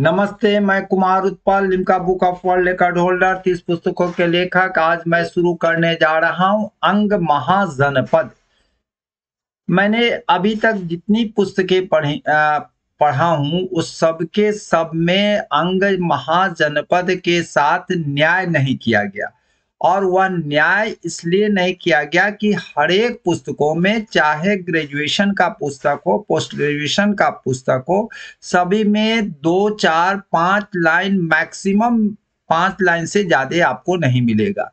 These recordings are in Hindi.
नमस्ते मैं Kumar Utpal Limca book of world record holder तीस पुस्तकों के लेखक आज मैं शुरू करने जा रहा हूं अंग महाजनपद मैंने अभी तक जितनी पुस्तकें पढ़ी आ, पढ़ा हूं उस सब के सब में अंग महाजनपद के साथ न्याय नहीं किया गया और वह न्याय इसलिए नहीं किया गया कि हरेक पुस्तकों में चाहे ग्रेजुएशन का पुस्तक हो पोस्ट ग्रेजुएशन का पुस्तक हो सभी में दो चार पांच लाइन मैक्सिमम पांच लाइन से ज़्यादा आपको नहीं मिलेगा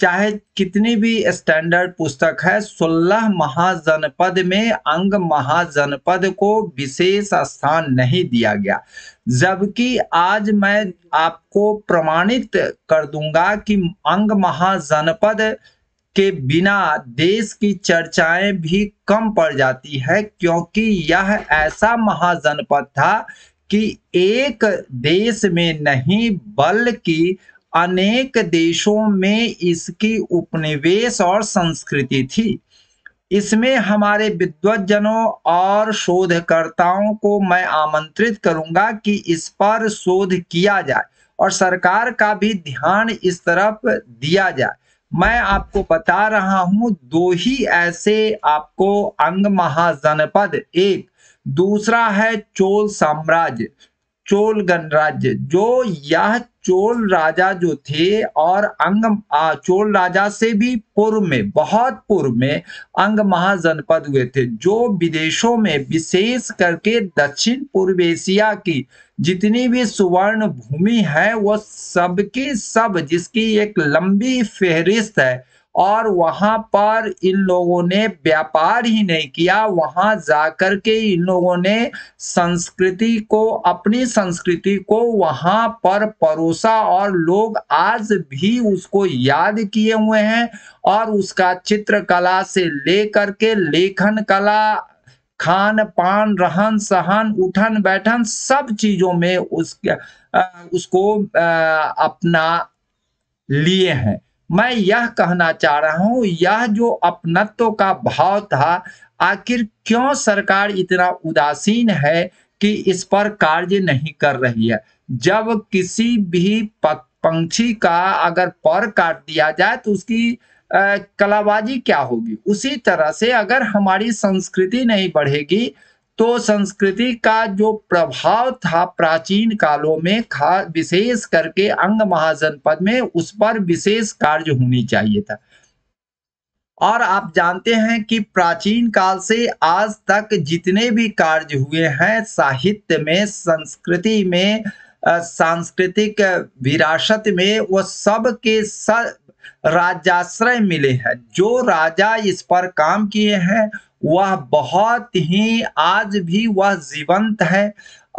चाहे कितनी भी स्टैंडर्ड पुस्तक है सोलह महाजनपद में अंग महाजनपद को विशेष स्थान नहीं दिया गया जबकि आज मैं आपको प्रमाणित कर दूंगा कि अंग महाजनपद के बिना देश की चर्चाएं भी कम पड़ जाती है क्योंकि यह ऐसा महाजनपद था कि एक देश में नहीं बल्कि अनेक देशों में इसकी उपनिवेश और संस्कृति थी इसमें हमारे विद्वजनों और शोधकर्ताओं को मैं आमंत्रित करूंगा कि इस पर शोध किया जाए और सरकार का भी ध्यान इस तरफ दिया जाए मैं आपको बता रहा हूं दो ही ऐसे आपको अंग महाजनपद एक दूसरा है चोल साम्राज्य चोल गणराज्य जो यह चोल राजा जो थे और अंग चोल राजा से भी पूर्व में बहुत पूर्व में अंग महाजनपद हुए थे जो विदेशों में विशेष करके दक्षिण पूर्व एशिया की जितनी भी सुवर्ण भूमि है वो सबके सब जिसकी एक लंबी फेहरिस्त है और वहां पर इन लोगों ने व्यापार ही नहीं किया वहां जाकर के इन लोगों ने संस्कृति को अपनी संस्कृति को वहां पर परोसा और लोग आज भी उसको याद किए हुए हैं और उसका चित्रकला से लेकर के लेखन कला खान पान रहन सहन उठन बैठन सब चीजों में उसके उसको अपना लिए हैं मैं यह कहना चाह रहा हूं यह जो अपनत्व का भाव था आखिर क्यों सरकार इतना उदासीन है कि इस पर कार्य नहीं कर रही है जब किसी भी पंक्षी का अगर पर काट दिया जाए तो उसकी कलाबाजी क्या होगी उसी तरह से अगर हमारी संस्कृति नहीं बढ़ेगी तो संस्कृति का जो प्रभाव था प्राचीन कालों में खा विशेष करके अंग महाजनपद में उस पर विशेष कार्य होनी चाहिए था और आप जानते हैं कि प्राचीन काल से आज तक जितने भी कार्य हुए हैं साहित्य में संस्कृति में सांस्कृतिक विरासत में वो सब के सब राजाश्रय मिले हैं जो राजा इस पर काम किए हैं वह बहुत ही आज भी वह जीवंत है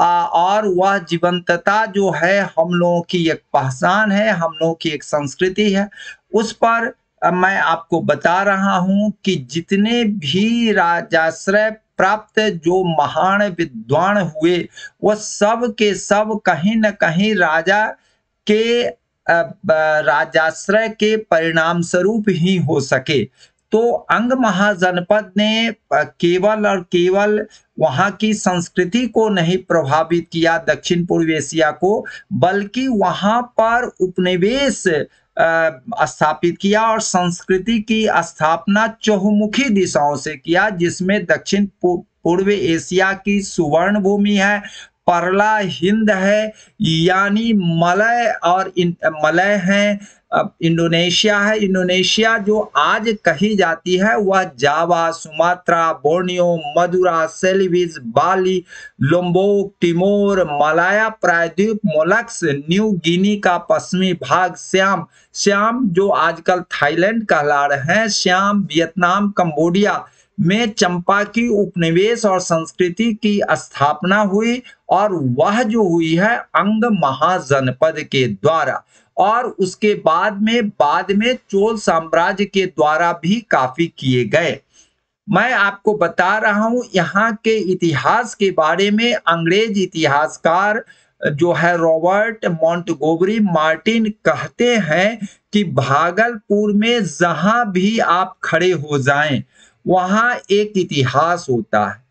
और वह जीवंतता जो है हम लोगों की एक पहचान है हम लोगों की एक संस्कृति है उस पर मैं आपको बता रहा हूं कि जितने भी राजाश्रय प्राप्त जो महान विद्वान हुए वह सब के सब कहीं न कहीं राजा के राजाश्रय के परिणाम स्वरूप ही हो सके तो अंग महाजनपद ने केवल और केवल वहां की संस्कृति को नहीं प्रभावित किया दक्षिण पूर्व एशिया को बल्कि वहां पर उपनिवेश स्थापित किया और संस्कृति की स्थापना चहुमुखी दिशाओं से किया जिसमें दक्षिण पूर्व एशिया की सुवर्ण भूमि है परला हिंद है यानी मलय और मलय है इंडोनेशिया है इंडोनेशिया जो आज कही जाती है वह Java Sumatra Borneo Madura Celebes Bali Lombok Timor Malaya प्रायद्वीप मोलक्स न्यू गिनी का पश्चिमी भाग श्याम श्याम जो आजकल थाईलैंड कहला रहे हैं श्याम वियतनाम कंबोडिया में चंपा की उपनिवेश और संस्कृति की स्थापना हुई और वह जो हुई है अंग महाजनपद के द्वारा और उसके बाद में बाद में चोल साम्राज्य के द्वारा भी काफी किए गए मैं आपको बता रहा हूं यहाँ के इतिहास के बारे में अंग्रेज इतिहासकार जो है रॉबर्ट मॉन्टगोबरी मार्टिन कहते हैं कि भागलपुर में जहां भी आप खड़े हो जाएं वहां एक इतिहास होता है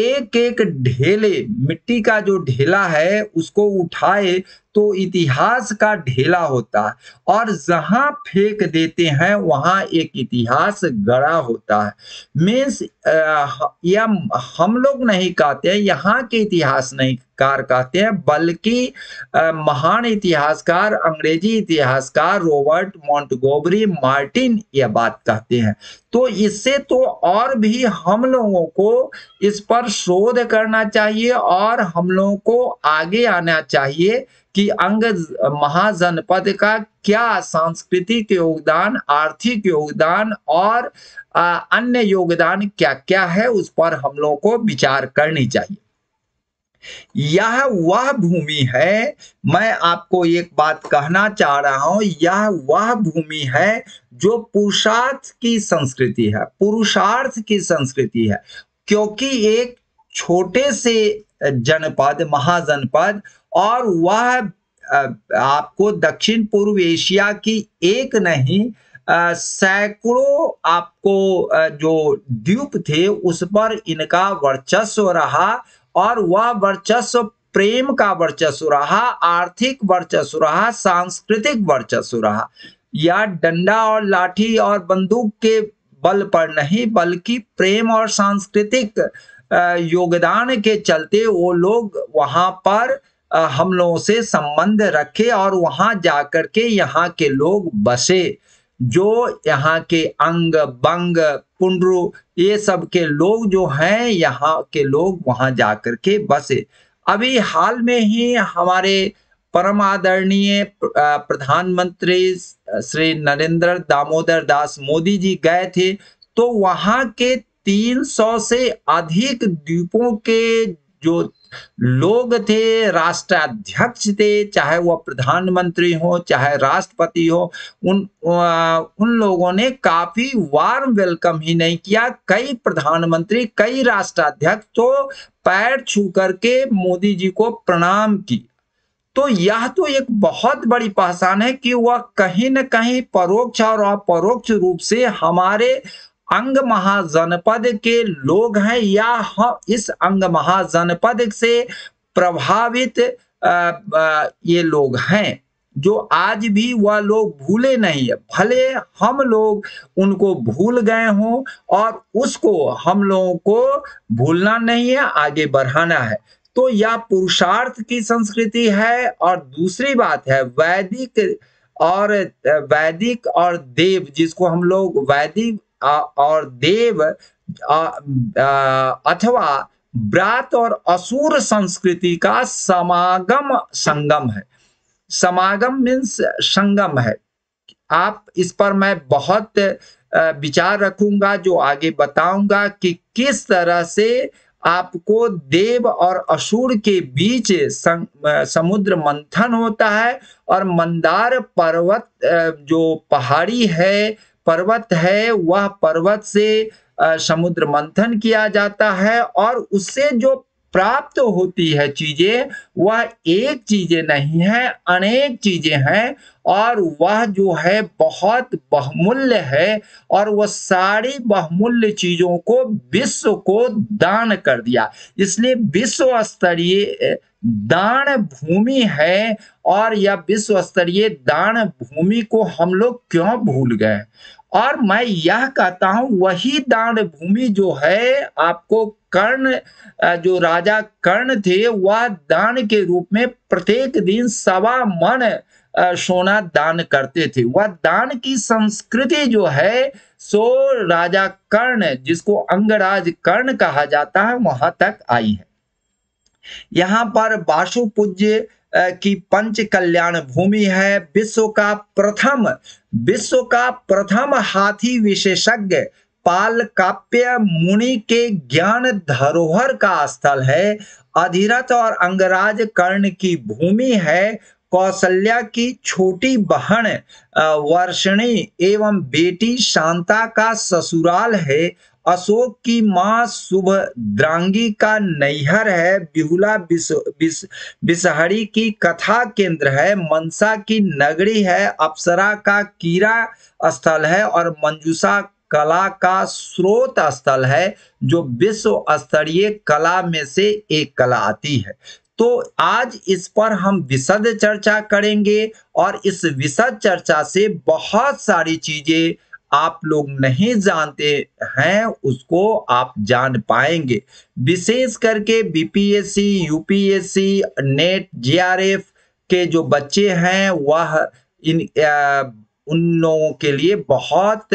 एक एक ढेले मिट्टी का जो ढेला है उसको उठाए तो इतिहास का ढेला होता है और जहां फेंक देते हैं वहां एक इतिहास गड़ा होता है मीन्स या हम लोग नहीं कहते हैं यहाँ के इतिहास नहीं कार कहते हैं बल्कि महान इतिहासकार अंग्रेजी इतिहासकार रॉबर्ट मॉन्टगोबरी मार्टिन यह बात कहते हैं तो इससे तो और भी हम लोगों को इस पर शोध करना चाहिए और हम लोगों को आगे आना चाहिए कि अंग महाजनपद का क्या सांस्कृतिक योगदान आर्थिक योगदान और अन्य योगदान क्या क्या है उस पर हम लोग को विचार करनी चाहिए यह वह भूमि है मैं आपको एक बात कहना चाह रहा हूं यह वह भूमि है जो पुरुषार्थ की संस्कृति है पुरुषार्थ की संस्कृति है क्योंकि एक छोटे से जनपद महाजनपद और वह आपको दक्षिण पूर्व एशिया की एक नहीं सैकड़ों आपको जो द्वीप थे उस पर इनका वर्चस्व रहा और वह वर्चस्व प्रेम का वर्चस्व रहा आर्थिक वर्चस्व रहा सांस्कृतिक वर्चस्व रहा या डंडा और लाठी और बंदूक के बल पर नहीं बल्कि प्रेम और सांस्कृतिक योगदान के चलते वो लोग वहां पर हमलों से संबंध रखे और वहाँ जा कर के यहाँ के लोग बसे जो यहाँ के अंग बंग पुंडरू ये सब के लोग जो हैं यहाँ के लोग वहाँ जा कर के बसे अभी हाल में ही हमारे परम आदरणीय प्रधानमंत्री श्री नरेंद्र दामोदर दास मोदी जी गए थे तो वहाँ के 300 से अधिक द्वीपों के जो लोग थे राष्ट्राध्यक्ष थे चाहे वह प्रधानमंत्री हो चाहे राष्ट्रपति हो उन उन लोगों ने काफी वार्म वेलकम ही नहीं किया कई प्रधानमंत्री कई राष्ट्राध्यक्ष तो पैर छू करके मोदी जी को प्रणाम की तो यह तो एक बहुत बड़ी पहचान है कि वह कहीं न कहीं परोक्ष और अपरोक्ष रूप से हमारे अंग महाजनपद के लोग हैं या इस अंग महाजनपद से प्रभावित ये लोग हैं जो आज भी वह लोग भूले नहीं है भले हम लोग उनको भूल गए हों और उसको हम लोगों को भूलना नहीं है आगे बढ़ाना है तो यह पुरुषार्थ की संस्कृति है और दूसरी बात है वैदिक और वैदिक और देव जिसको हम लोग वैदिक और देव अथवा ब्रात और असुर संस्कृति का समागम संगम है समागम मीन्स संगम है आप इस पर मैं बहुत विचार रखूंगा जो आगे बताऊंगा कि किस तरह से आपको देव और असुर के बीच समुद्र मंथन होता है और मंदार पर्वत जो पहाड़ी है पर्वत है वह पर्वत से समुद्र मंथन किया जाता है और उससे जो प्राप्त होती है चीजें वह एक चीजें नहीं है अनेक चीजें हैं और वह जो है बहुत बहुमूल्य है और वह सारी बहुमूल्य चीजों को विश्व को दान कर दिया इसलिए विश्व स्तरीय दान भूमि है और यह विश्व स्तरीय दान भूमि को हम लोग क्यों भूल गए और मैं यह कहता हूं वही दान भूमि जो है आपको कर्ण जो राजा कर्ण थे वह दान के रूप में प्रत्येक दिन सवा मन सोना दान करते थे वह दान की संस्कृति जो है सो राजा कर्ण जिसको अंगराज कर्ण कहा जाता है वहां तक आई है यहाँ पर वासु पूज्य की पंच कल्याण भूमि है विश्व का प्रथम विश्व का प्रथम हाथी विशेषज्ञ पाल काप्य मुनि के ज्ञान धरोहर का स्थल है अधिरथ और अंगराज कर्ण की भूमि है कौशल्या की छोटी बहन वर्षणी एवं बेटी शांता का ससुराल है अशोक की माँ सुभद्रांगी का नैहर है बिहुला बिसहरी की कथा केंद्र है मनसा की नगरी है अप्सरा का कीरा स्थल है और मंजूषा कला का स्रोत स्थल है जो विश्व स्तरीय कला में से एक कला आती है तो आज इस पर हम विशद चर्चा करेंगे और इस विशद चर्चा से बहुत सारी चीजें आप लोग नहीं जानते हैं उसको आप जान पाएंगे विशेष करके बीपीएससी यूपीएससी नेट जीआरएफ के जो बच्चे हैं वह इन आ, उन लोगों के लिए बहुत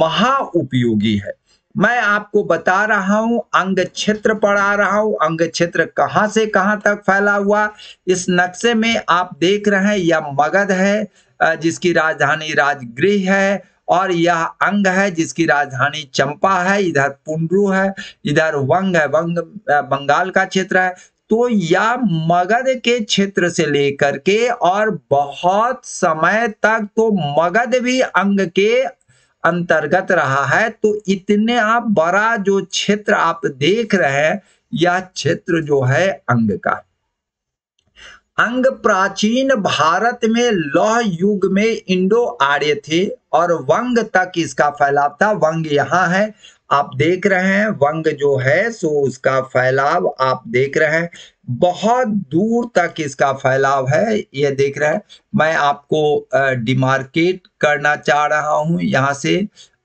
महा उपयोगी है मैं आपको बता रहा हूं अंग क्षेत्र पढ़ा रहा हूं अंग क्षेत्र कहां से कहां तक फैला हुआ इस नक्शे में आप देख रहे हैं यह मगध है जिसकी राजधानी राजगृह है और यह अंग है जिसकी राजधानी चंपा है इधर पुंडरू है इधर वंग है वंग बंगाल का क्षेत्र है तो यह मगध के क्षेत्र से लेकर के और बहुत समय तक तो मगध भी अंग के अंतर्गत रहा है तो इतने आप बड़ा जो क्षेत्र आप देख रहे हैं यह क्षेत्र जो है अंग का अंग प्राचीन भारत में लौह युग में इंडो आर्य थे और वंग तक इसका फैलाव था वंग यहाँ है आप देख रहे हैं वंग जो है सो उसका फैलाव आप देख रहे हैं बहुत दूर तक इसका फैलाव है ये देख रहे हैं मैं आपको डिमार्केट करना चाह रहा हूं यहाँ से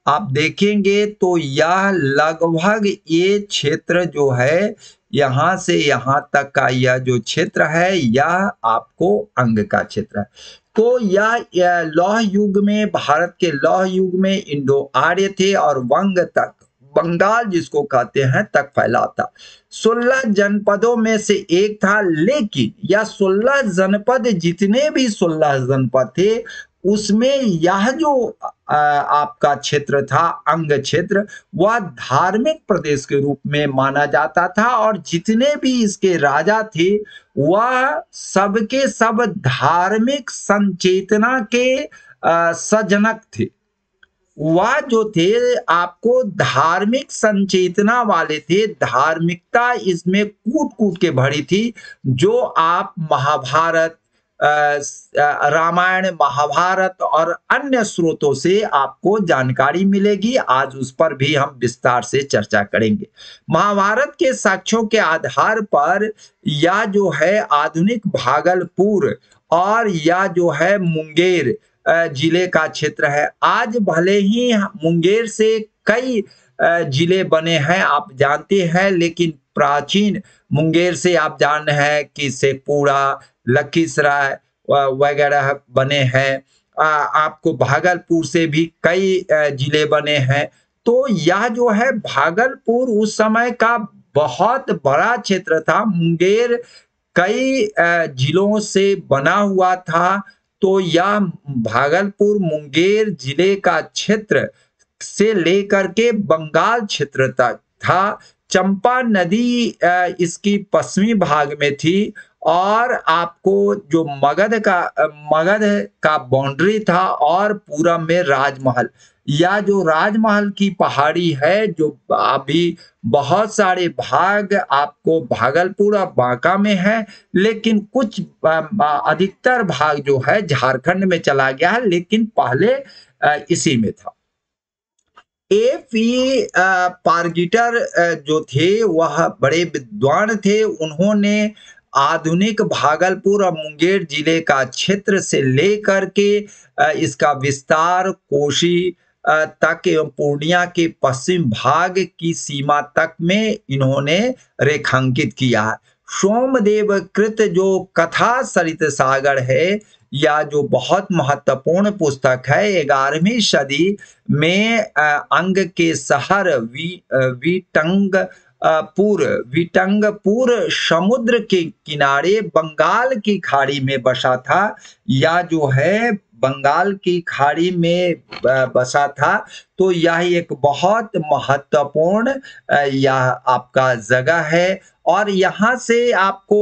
आप देखेंगे तो यह लगभग ये क्षेत्र जो है यहां से यहाँ तक का यह जो क्षेत्र है यह आपको अंग का क्षेत्र है तो यह लौह युग में भारत के लौह युग में इंडो आर्य थे और वंग तक बंगाल जिसको कहते हैं तक फैला था सोलह जनपदों में से एक था लेकिन यह सोलह जनपद जितने भी सोलह जनपद थे उसमें यह जो आपका क्षेत्र था अंग क्षेत्र वह धार्मिक प्रदेश के रूप में माना जाता था और जितने भी इसके राजा थे वह सबके सब धार्मिक संचेतना के सजनक थे वह जो थे आपको धार्मिक संचेतना वाले थे धार्मिकता इसमें कूट कूट के भरी थी जो आप महाभारत रामायण महाभारत और अन्य स्रोतों से आपको जानकारी मिलेगी आज उस पर भी हम विस्तार से चर्चा करेंगे महाभारत के साक्ष्यों के आधार पर या जो है आधुनिक भागलपुर और या जो है मुंगेर जिले का क्षेत्र है आज भले ही मुंगेर से कई जिले बने हैं आप जानते हैं लेकिन प्राचीन मुंगेर से आप जान रहे हैं कि शेखपुरा लखीसराय वगैरह बने हैं आपको भागलपुर से भी कई जिले बने हैं तो यह जो है भागलपुर उस समय का बहुत बड़ा क्षेत्र था मुंगेर कई जिलों से बना हुआ था तो यह भागलपुर मुंगेर जिले का क्षेत्र से लेकर के बंगाल क्षेत्र तक था चंपा नदी इसकी पश्चिमी भाग में थी और आपको जो मगध का मगध का बाउंड्री था और पूरा में राजमहल या जो राजमहल की पहाड़ी है जो अभी बहुत सारे भाग आपको भागलपुर और बांका में है लेकिन कुछ अधिकतर भाग जो है झारखंड में चला गया है लेकिन पहले इसी में था एफ पारगिटर जो थे वह बड़े विद्वान थे उन्होंने आधुनिक भागलपुर और मुंगेर जिले का क्षेत्र से लेकर के इसका विस्तार कोशी तक एवं पूर्णिया के पश्चिम भाग की सीमा तक में इन्होंने रेखांकित किया सोमदेव कृत जो कथा सरित सागर है या जो बहुत महत्वपूर्ण पुस्तक है ग्यारहवीं सदी में अंग के शहर वी वीटंग पूर्व पूर समुद्र के किनारे बंगाल की खाड़ी में बसा था या जो है बंगाल की खाड़ी में बसा था तो यह एक बहुत महत्वपूर्ण यह आपका जगह है और यहाँ से आपको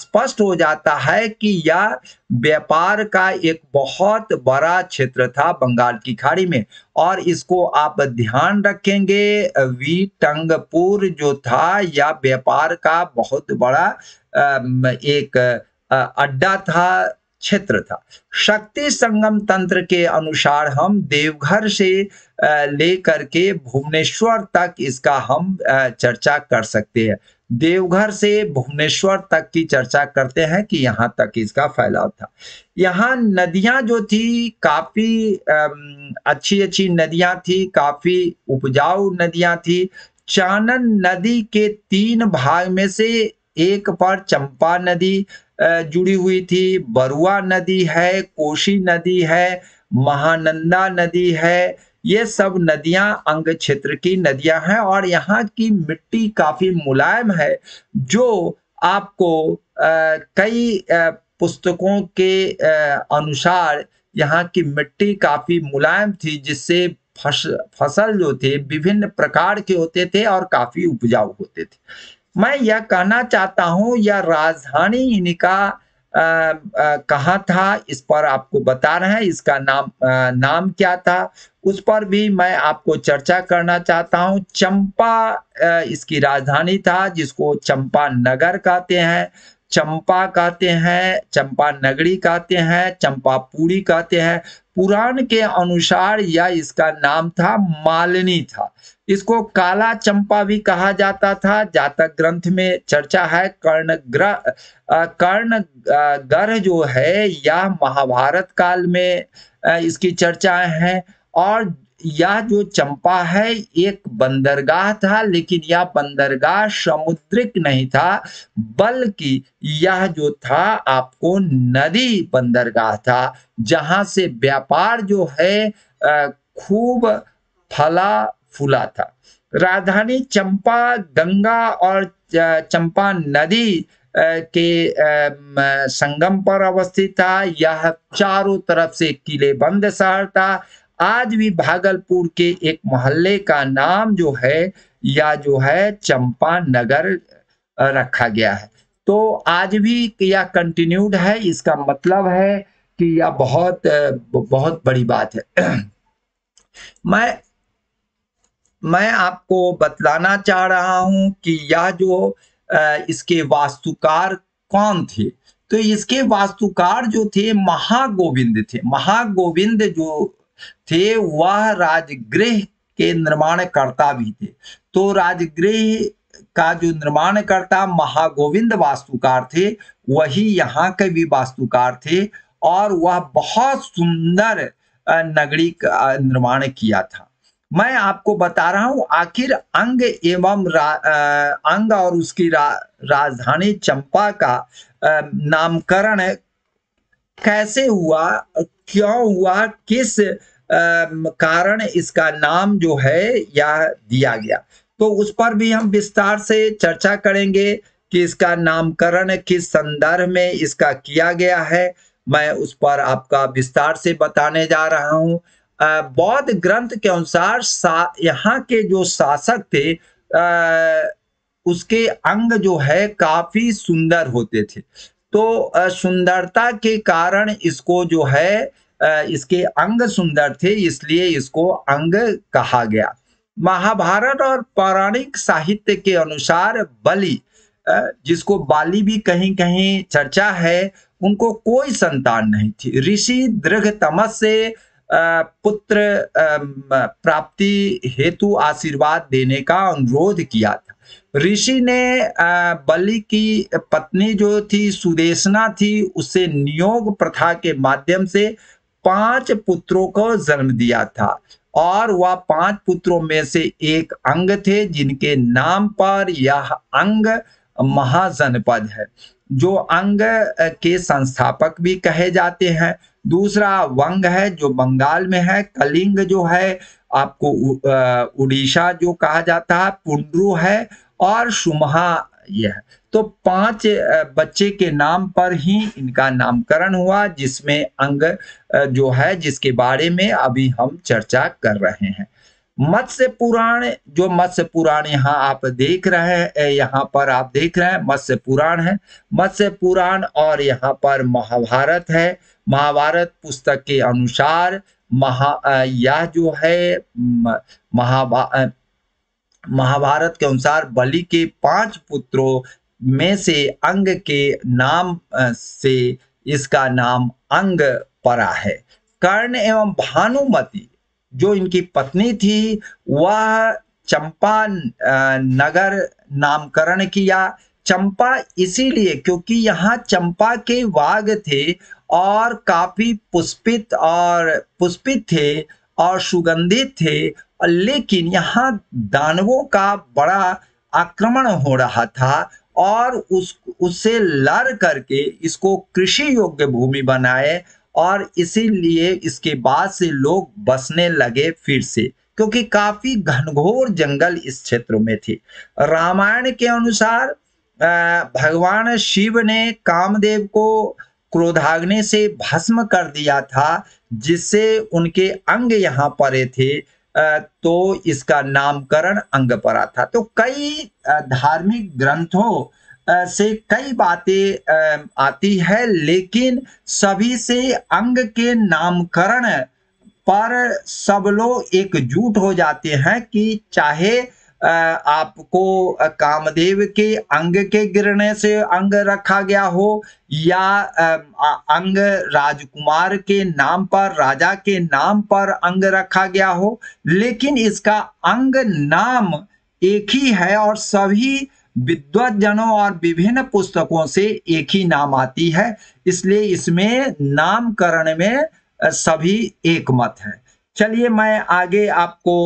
स्पष्ट हो जाता है कि यह व्यापार का एक बहुत बड़ा क्षेत्र था बंगाल की खाड़ी में और इसको आप ध्यान रखेंगे वी टंगपुर जो था यह व्यापार का बहुत बड़ा एक अड्डा था क्षेत्र था शक्ति संगम तंत्र के अनुसार हम देवघर से लेकर के भुवनेश्वर तक इसका हम चर्चा कर सकते हैं देवघर से भुवनेश्वर तक की चर्चा करते हैं कि यहाँ तक इसका फैलाव था यहाँ नदियां जो थी काफी अच्छी अच्छी नदियां थी काफी उपजाऊ नदियां थी चानन नदी के तीन भाग में से एक पर चंपा नदी जुड़ी हुई थी बरुआ नदी है कोशी नदी है महानंदा नदी है ये सब नदियां अंग क्षेत्र की नदियां हैं और यहाँ की मिट्टी काफी मुलायम है जो आपको आ, कई आ, पुस्तकों के आ, अनुसार यहाँ की मिट्टी काफी मुलायम थी जिससे फस, फसल जो थे विभिन्न प्रकार के होते थे और काफी उपजाऊ होते थे मैं यह कहना चाहता हूँ यह राजधानी इनका कहा था इस पर आपको बता रहे हैं इसका नाम आ, नाम क्या था उस पर भी मैं आपको चर्चा करना चाहता हूँ चंपा इसकी राजधानी था जिसको चंपा नगर कहते हैं चंपा कहते हैं चंपा नगरी कहते हैं चंपापुरी कहते हैं पुराण के अनुसार यह इसका नाम था मालिनी था इसको काला चंपा भी कहा जाता था जातक ग्रंथ में चर्चा है कर्ण ग्रह कर्ण ग्रह जो है यह महाभारत काल में इसकी चर्चाएं हैं और यह जो चंपा है एक बंदरगाह था लेकिन यह बंदरगाह समुद्रिक नहीं था बल्कि यह जो था आपको नदी बंदरगाह था जहां से व्यापार जो है खूब फला फूला था राजधानी चंपा गंगा और चंपा नदी के संगम पर अवस्थित था यह चारों तरफ से किले बंद शहर था आज भी भागलपुर के एक मोहल्ले का नाम जो है या जो है चंपा नगर रखा गया है तो आज भी यह कंटिन्यूड है इसका मतलब है कि यह बहुत बहुत बड़ी बात है मैं मैं आपको बतलाना चाह रहा हूं कि यह जो इसके वास्तुकार कौन थे तो इसके वास्तुकार जो थे महागोविंद थे महागोविंद जो थे वह राजगृह के निर्माणकर्ता भी थे तो राजगृह का जो निर्माणकर्ता महागोविंद वास्तुकार थे वही यहाँ के भी वास्तुकार थे और वह बहुत सुंदर नगरी का निर्माण किया था मैं आपको बता रहा हूं आखिर अंग एवं अंग और उसकी रा, राजधानी चंपा का नामकरण कैसे हुआ क्यों हुआ किस कारण इसका नाम जो है यह दिया गया तो उस पर भी हम विस्तार से चर्चा करेंगे कि इसका नामकरण किस संदर्भ में इसका किया गया है मैं उस पर आपका विस्तार से बताने जा रहा हूं बौद्ध ग्रंथ के अनुसार यहाँ के जो शासक थे आ, उसके अंग जो है काफी सुंदर होते थे तो सुंदरता के कारण इसको जो है इसके अंग सुंदर थे इसलिए इसको अंग कहा गया महाभारत और पौराणिक साहित्य के अनुसार बलि जिसको बाली भी कहीं कहीं चर्चा है उनको कोई संतान नहीं थी ऋषि दीर्घ तमस से पुत्र प्राप्ति हेतु आशीर्वाद देने का अनुरोध किया था ऋषि ने बलि की पत्नी जो थी सुदेशना थी उसे नियोग प्रथा के माध्यम से पांच पुत्रों को जन्म दिया था और वह पांच पुत्रों में से एक अंग थे जिनके नाम पर यह अंग महाजनपद है जो अंग के संस्थापक भी कहे जाते हैं दूसरा वंग है जो बंगाल में है कलिंग जो है आपको उड़ीसा जो कहा जाता है पुंड्रू है और सुमहा यह है तो पांच बच्चे के नाम पर ही इनका नामकरण हुआ जिसमें अंग जो है जिसके बारे में अभी हम चर्चा कर रहे हैं मत्स्य पुराण जो मत्स्य पुराण यहाँ आप देख रहे हैं यहाँ पर आप देख रहे हैं मत्स्य पुराण है मत्स्य पुराण और यहाँ पर महाभारत है महाभारत पुस्तक के अनुसार महा यह जो है महाभा महाभारत के अनुसार बलि के पांच पुत्रों में से अंग के नाम से इसका नाम अंग परा है कर्ण एवं भानुमति जो इनकी पत्नी थी वह चंपा नगर नामकरण किया चंपा इसीलिए क्योंकि यहाँ चंपा के वाग थे और काफी पुष्पित और पुष्पित थे और सुगंधित थे लेकिन यहाँ दानवों का बड़ा आक्रमण हो रहा था और उस उससे लड़ करके इसको कृषि योग्य भूमि बनाए और इसीलिए इसके बाद से लोग बसने लगे फिर से क्योंकि काफी घनघोर जंगल इस क्षेत्र में थे रामायण के अनुसार भगवान शिव ने कामदेव को क्रोधाग्नि से भस्म कर दिया था जिससे उनके अंग यहाँ पड़े थे तो इसका नामकरण अंग परा था तो कई धार्मिक ग्रंथों से कई बातें आती है लेकिन सभी से अंग के नामकरण पर सब लोग एकजुट हो जाते हैं कि चाहे आपको कामदेव के अंग के गिरने से अंग रखा गया हो या अंग राजकुमार के नाम पर राजा के नाम पर अंग रखा गया हो लेकिन इसका अंग नाम एक ही है और सभी विद्वत जनों और विभिन्न पुस्तकों से एक ही नाम आती है इसलिए इसमें नामकरण में सभी एक मत है चलिए मैं आगे आपको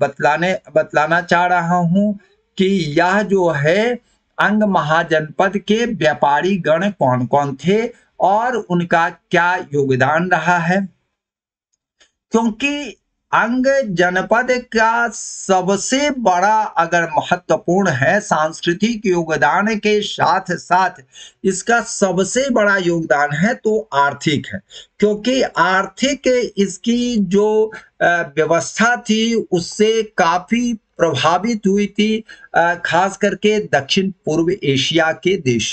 बतलाने बतलाना चाह रहा हूं कि यह जो है अंग महाजनपद के व्यापारी गण कौन कौन थे और उनका क्या योगदान रहा है क्योंकि अंग जनपद का सबसे बड़ा अगर महत्वपूर्ण है सांस्कृतिक योगदान के साथ साथ इसका सबसे बड़ा योगदान है तो आर्थिक है क्योंकि आर्थिक इसकी जो व्यवस्था थी उससे काफी प्रभावित हुई थी खास करके दक्षिण पूर्व एशिया के देश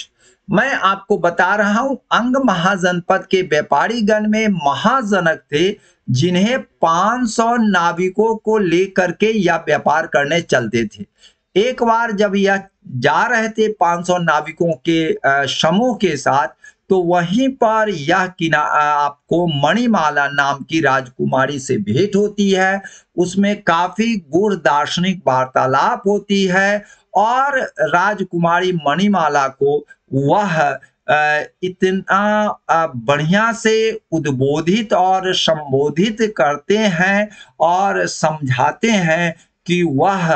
मैं आपको बता रहा हूं अंग महाजनपद के व्यापारीगण में महाजनक थे जिन्हें 500 नाविकों को लेकर के या व्यापार करने चलते थे एक बार जब यह जा रहे थे 500 नाविकों के समूह के साथ तो वहीं पर यह किना आपको मणिमाला नाम की राजकुमारी से भेंट होती है उसमें काफी गुण दार्शनिक वार्तालाप होती है और राजकुमारी मणिमाला को वह इतना बढ़िया से उद्बोधित और संबोधित करते हैं और समझाते हैं कि वह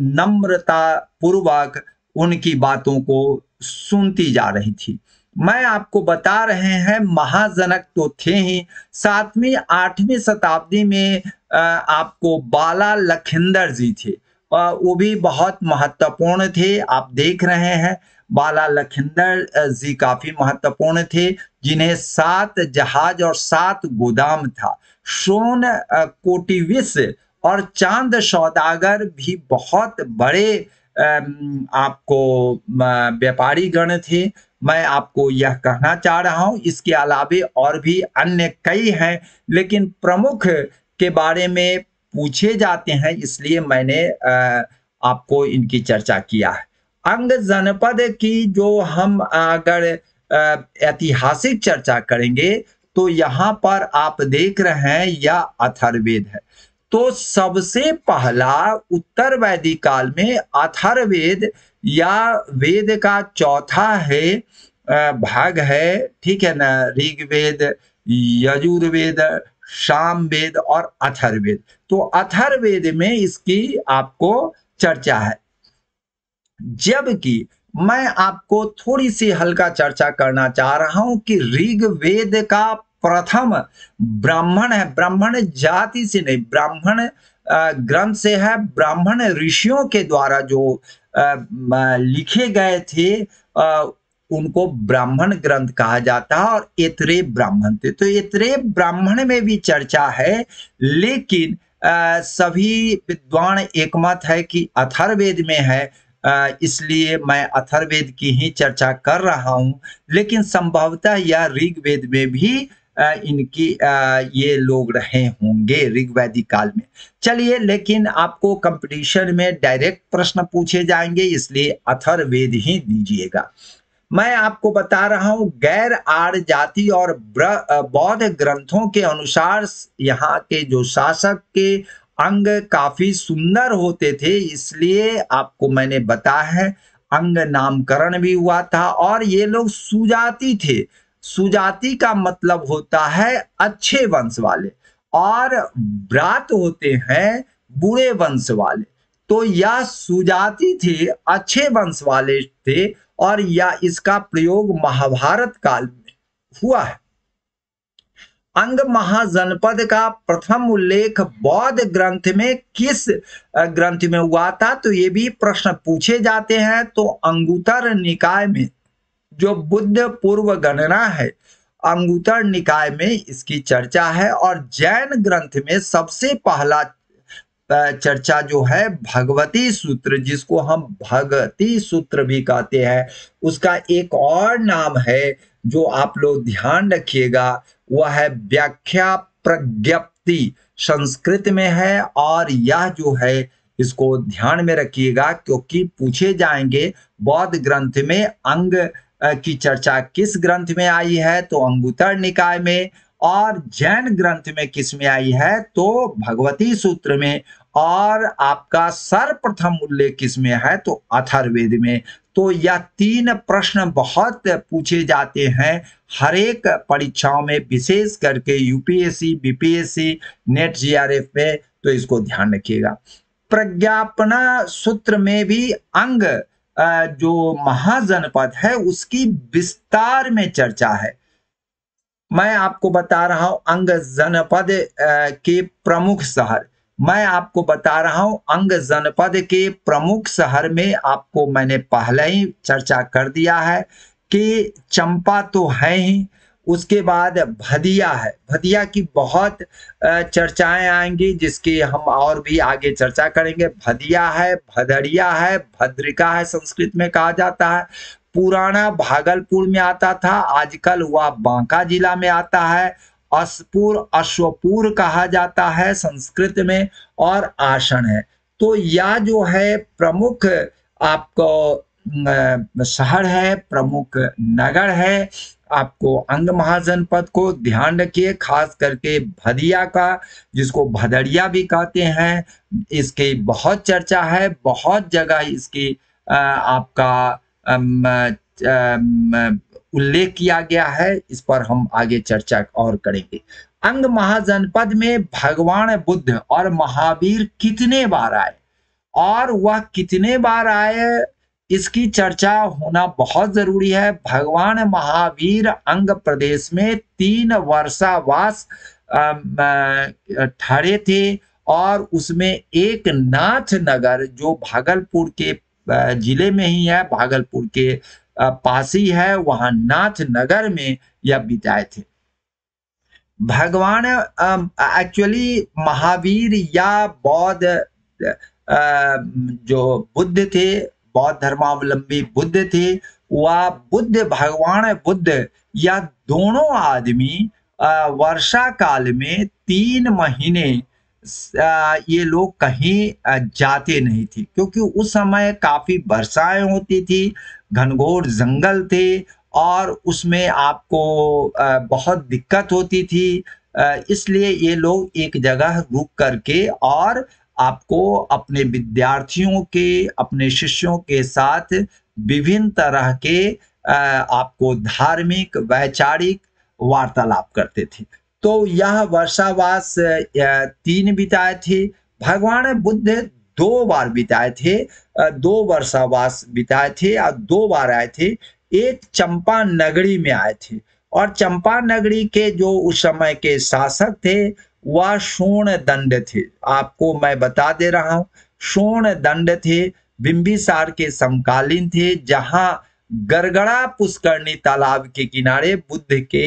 नम्रता पूर्वक उनकी बातों को सुनती जा रही थी मैं आपको बता रहे हैं महाजनक तो थे ही सातवीं आठवीं शताब्दी में आपको बाला लखिंदर जी थे वो भी बहुत महत्वपूर्ण थे आप देख रहे हैं बाला लखिंदर जी काफी महत्वपूर्ण थे जिन्हें सात जहाज और सात गोदाम था सोन कोटिविस और चांद सौदागर भी बहुत बड़े आपको व्यापारी गण थे मैं आपको यह कहना चाह रहा हूं इसके अलावे और भी अन्य कई हैं लेकिन प्रमुख के बारे में पूछे जाते हैं इसलिए मैंने आपको इनकी चर्चा किया है अंग जनपद की जो हम अगर ऐतिहासिक चर्चा करेंगे तो यहाँ पर आप देख रहे हैं यह अथर्वेद है तो सबसे पहला उत्तर वैदिक काल में अथर्वेद या वेद का चौथा है भाग है ठीक है ना ऋग्वेद यजुर्वेद शाम वेद और अथर्वेद तो अथर्वेद में इसकी आपको चर्चा है जबकि मैं आपको थोड़ी सी हल्का चर्चा करना चाह रहा हूं कि ऋग्वेद का प्रथम ब्राह्मण है ब्राह्मण जाति से नहीं ब्राह्मण ग्रंथ से है ब्राह्मण ऋषियों के द्वारा जो लिखे गए थे उनको ब्राह्मण ग्रंथ कहा जाता है और इतरे ब्राह्मण थे तो इतरे ब्राह्मण में भी चर्चा है लेकिन सभी विद्वान एकमत है कि अथर्वेद में है इसलिए मैं अथर्वेद की ही चर्चा कर रहा हूं लेकिन संभवतः या ऋग्वेद में भी इनकी ये लोग रहे होंगे ऋग्वैदिक काल में चलिए लेकिन आपको कंपटीशन में डायरेक्ट प्रश्न पूछे जाएंगे इसलिए अथर्वेद ही दीजिएगा मैं आपको बता रहा हूं गैर आर जाति और बौद्ध ग्रंथों के अनुसार यहाँ के जो शासक के अंग काफी सुंदर होते थे इसलिए आपको मैंने बताया है अंग नामकरण भी हुआ था और ये लोग सुजाति थे सुजाति का मतलब होता है अच्छे वंश वाले और ब्रात होते हैं बुरे वंश वाले तो यह सुजाति थे अच्छे वंश वाले थे और यह इसका प्रयोग महाभारत काल में हुआ है अंग महाजनपद का प्रथम उल्लेख बौद्ध ग्रंथ में किस ग्रंथ में हुआ था तो ये भी प्रश्न पूछे जाते हैं तो अंगुतर निकाय में जो बुद्ध पूर्व गणना है अंगुतर निकाय में इसकी चर्चा है और जैन ग्रंथ में सबसे पहला चर्चा जो है भगवती सूत्र जिसको हम भगवती सूत्र भी कहते हैं उसका एक और नाम है जो आप लोग ध्यान रखिएगा वह है व्याख्या प्रज्ञप्ति संस्कृत में है और यह जो है इसको ध्यान में रखिएगा क्योंकि पूछे जाएंगे बौद्ध ग्रंथ में अंग की चर्चा किस ग्रंथ में आई है तो अंगुतर निकाय में और जैन ग्रंथ में किस में आई है तो भगवती सूत्र में और आपका सर्वप्रथम उल्लेख किसमें है तो अथर्वेद में तो यह तीन प्रश्न बहुत पूछे जाते हैं हरेक परीक्षाओं में विशेष करके यूपीएससी बीपीएससी नेट जीआरएफ में तो इसको ध्यान रखिएगा प्रज्ञापना सूत्र में भी अंग जो महाजनपद है उसकी विस्तार में चर्चा है मैं आपको बता रहा हूं अंग जनपद के प्रमुख शहर मैं आपको बता रहा हूं अंग जनपद के प्रमुख शहर में आपको मैंने पहले ही चर्चा कर दिया है कि चंपा तो है ही उसके बाद भदिया है भदिया की बहुत चर्चाएं आएंगी जिसकी हम और भी आगे चर्चा करेंगे भदिया है भदड़िया है भद्रिका है संस्कृत में कहा जाता है पुराना भागलपुर में आता था आजकल वह बांका जिला में आता है अस्पुर अश्वपुर कहा जाता है संस्कृत में और आसन है तो यह जो है प्रमुख आपको शहर है प्रमुख नगर है आपको अंग महाजनपद को ध्यान रखिए खास करके भदिया का जिसको भदड़िया भी कहते हैं इसकी बहुत चर्चा है बहुत जगह इसकी आ, आपका उल्लेख किया गया है इस पर हम आगे चर्चा और करेंगे अंग महाजनपद में भगवान बुद्ध और महावीर कितने बार आए और वह कितने बार आए इसकी चर्चा होना बहुत जरूरी है भगवान महावीर अंग प्रदेश में तीन वर्षावास ठहरे थे और उसमें एक नाथ नगर जो भागलपुर के जिले में ही है भागलपुर के पासी है वहां नाथ नगर में यह बिताए थे भगवान एक्चुअली महावीर या बौद्ध जो बुद्ध थे बौद्ध धर्मावलंबी बुद्ध थे वह बुद्ध भगवान बुद्ध या दोनों आदमी वर्षा काल में तीन महीने ये लोग कहीं जाते नहीं थे क्योंकि उस समय काफी वर्षाएं होती थी घनघोर जंगल थे और उसमें आपको बहुत दिक्कत होती थी इसलिए ये लोग एक जगह रुक करके और आपको अपने विद्यार्थियों के अपने शिष्यों के साथ विभिन्न तरह के आपको धार्मिक वैचारिक वार्तालाप करते थे तो यह वर्षावास तीन बिताए थे भगवान बुद्ध दो बार बिताए थे दो वर्षावास बिताए थे और दो बार आए थे एक चंपा नगरी में आए थे और चंपा नगरी के जो उस समय के शासक थे वह स्वर्ण दंड थे आपको मैं बता दे रहा हूँ स्वर्ण दंड थे बिंबिसार के समकालीन थे जहाँ गरगड़ा पुष्करणी तालाब के किनारे बुद्ध के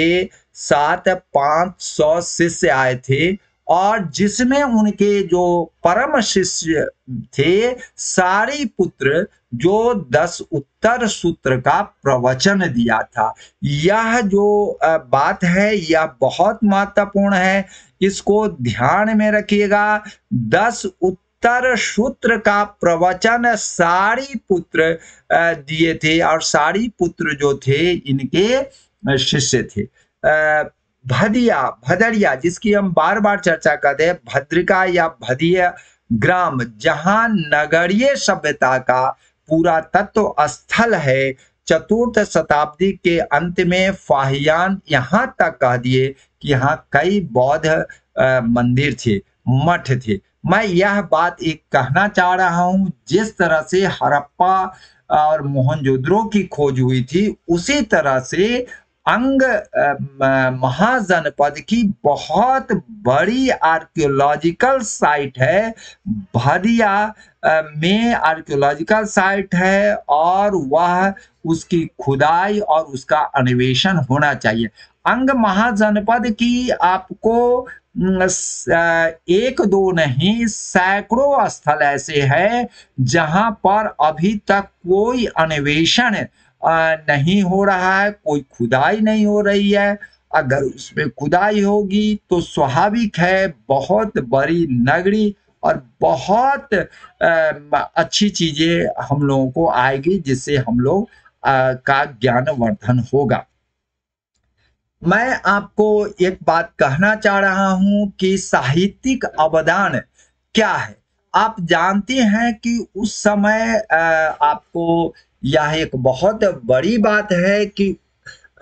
साथ पांच सौ शिष्य आए थे और जिसमें उनके जो परम शिष्य थे सारी पुत्र जो दस उत्तर सूत्र का प्रवचन दिया था यह जो बात है यह बहुत महत्वपूर्ण है इसको ध्यान में रखिएगा दस उत्तर सूत्र का प्रवचन सारी पुत्र दिए थे और सारी पुत्र जो थे इनके शिष्य थे भदिया भदरिया जिसकी हम बार बार चर्चा करते हैं भद्रिका या भदिया ग्राम जहां नगरीय सभ्यता का पूरा तत्व स्थल है चतुर्थ शताब्दी के अंत में फाहियान यहाँ तक कह दिए कि यहाँ कई बौद्ध मंदिर थे मठ थे मैं यह बात एक कहना चाह रहा हूं जिस तरह से हड़प्पा और मोहनजोद्रो की खोज हुई थी उसी तरह से अंग महाजनपद की बहुत बड़ी आर्कियोलॉजिकल साइट है भदिया में आर्कियोलॉजिकल साइट है और वह उसकी खुदाई और उसका अन्वेषण होना चाहिए अंग महाजनपद की आपको एक दो नहीं सैकड़ों स्थल ऐसे हैं जहां पर अभी तक कोई अन्वेषण नहीं हो रहा है कोई खुदाई नहीं हो रही है अगर उसमें खुदाई होगी तो स्वाभाविक है बहुत बड़ी नगरी और बहुत अच्छी चीजें हम लोगों को आएगी जिससे हम लोग का ज्ञानवर्धन होगा मैं आपको एक बात कहना चाह रहा हूं कि साहित्यिक अवदान क्या है आप जानते हैं कि उस समय आपको यह एक बहुत बड़ी बात है कि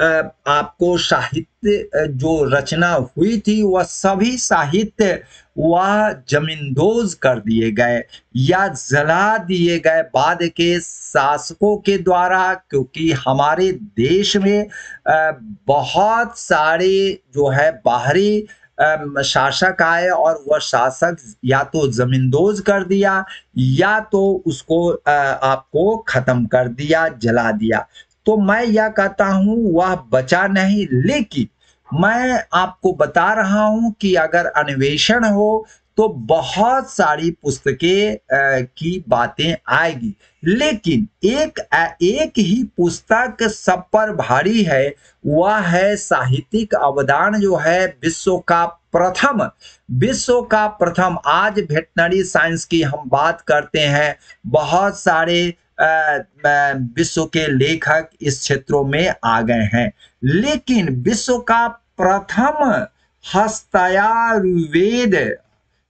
आपको साहित्य जो रचना हुई थी वह सभी साहित्य वह जमींदोज कर दिए गए या जला दिए गए बाद के शासकों के द्वारा क्योंकि हमारे देश में बहुत सारे जो है बाहरी शासक आए और वह शासक या तो जमींदोज कर दिया या तो उसको आपको खत्म कर दिया जला दिया तो मैं यह कहता हूं वह बचा नहीं लेकिन मैं आपको बता रहा हूं कि अगर अन्वेषण हो तो बहुत सारी पुस्तकें की बातें आएगी लेकिन एक एक ही पुस्तक सब पर भारी है वह है साहित्यिक अवदान जो है विश्व का प्रथम विश्व का प्रथम आज वेटनरी साइंस की हम बात करते हैं बहुत सारे विश्व के लेखक इस क्षेत्रों में आ गए हैं लेकिन विश्व का प्रथम हस्तायुर्वेद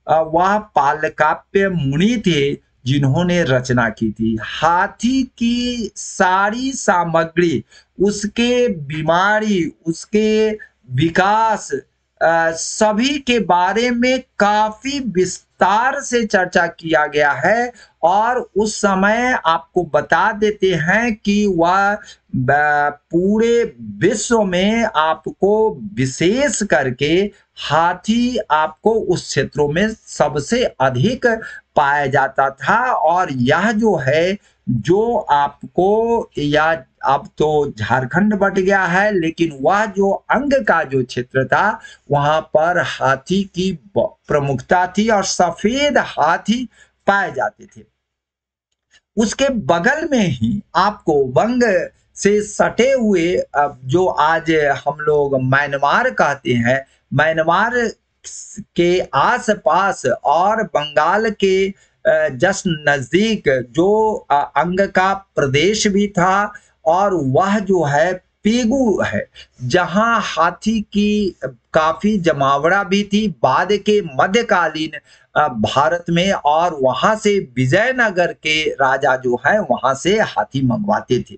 वह पालकाप्य मुनि थे जिन्होंने रचना की थी हाथी की सारी सामग्री उसके बीमारी उसके विकास सभी के बारे में काफी विस्तार से चर्चा किया गया है और उस समय आपको बता देते हैं कि वह पूरे विश्व में आपको विशेष करके हाथी आपको उस क्षेत्रों में सबसे अधिक पाया जाता था और यह जो है जो आपको या अब तो झारखंड बट गया है लेकिन वह जो अंग का जो क्षेत्र था वहां पर हाथी की प्रमुखता थी और सफेद हाथी पाए जाते थे उसके बगल में ही आपको वंग से सटे हुए अब जो आज हम लोग म्यांमार कहते हैं म्यांमार के आसपास और बंगाल के जस्ट नजदीक जो अंग का प्रदेश भी था और वह जो है पेगू है जहां हाथी की काफी जमावड़ा भी थी बाद के मध्यकालीन भारत में और वहां से विजयनगर के राजा जो है वहां से हाथी मंगवाते थे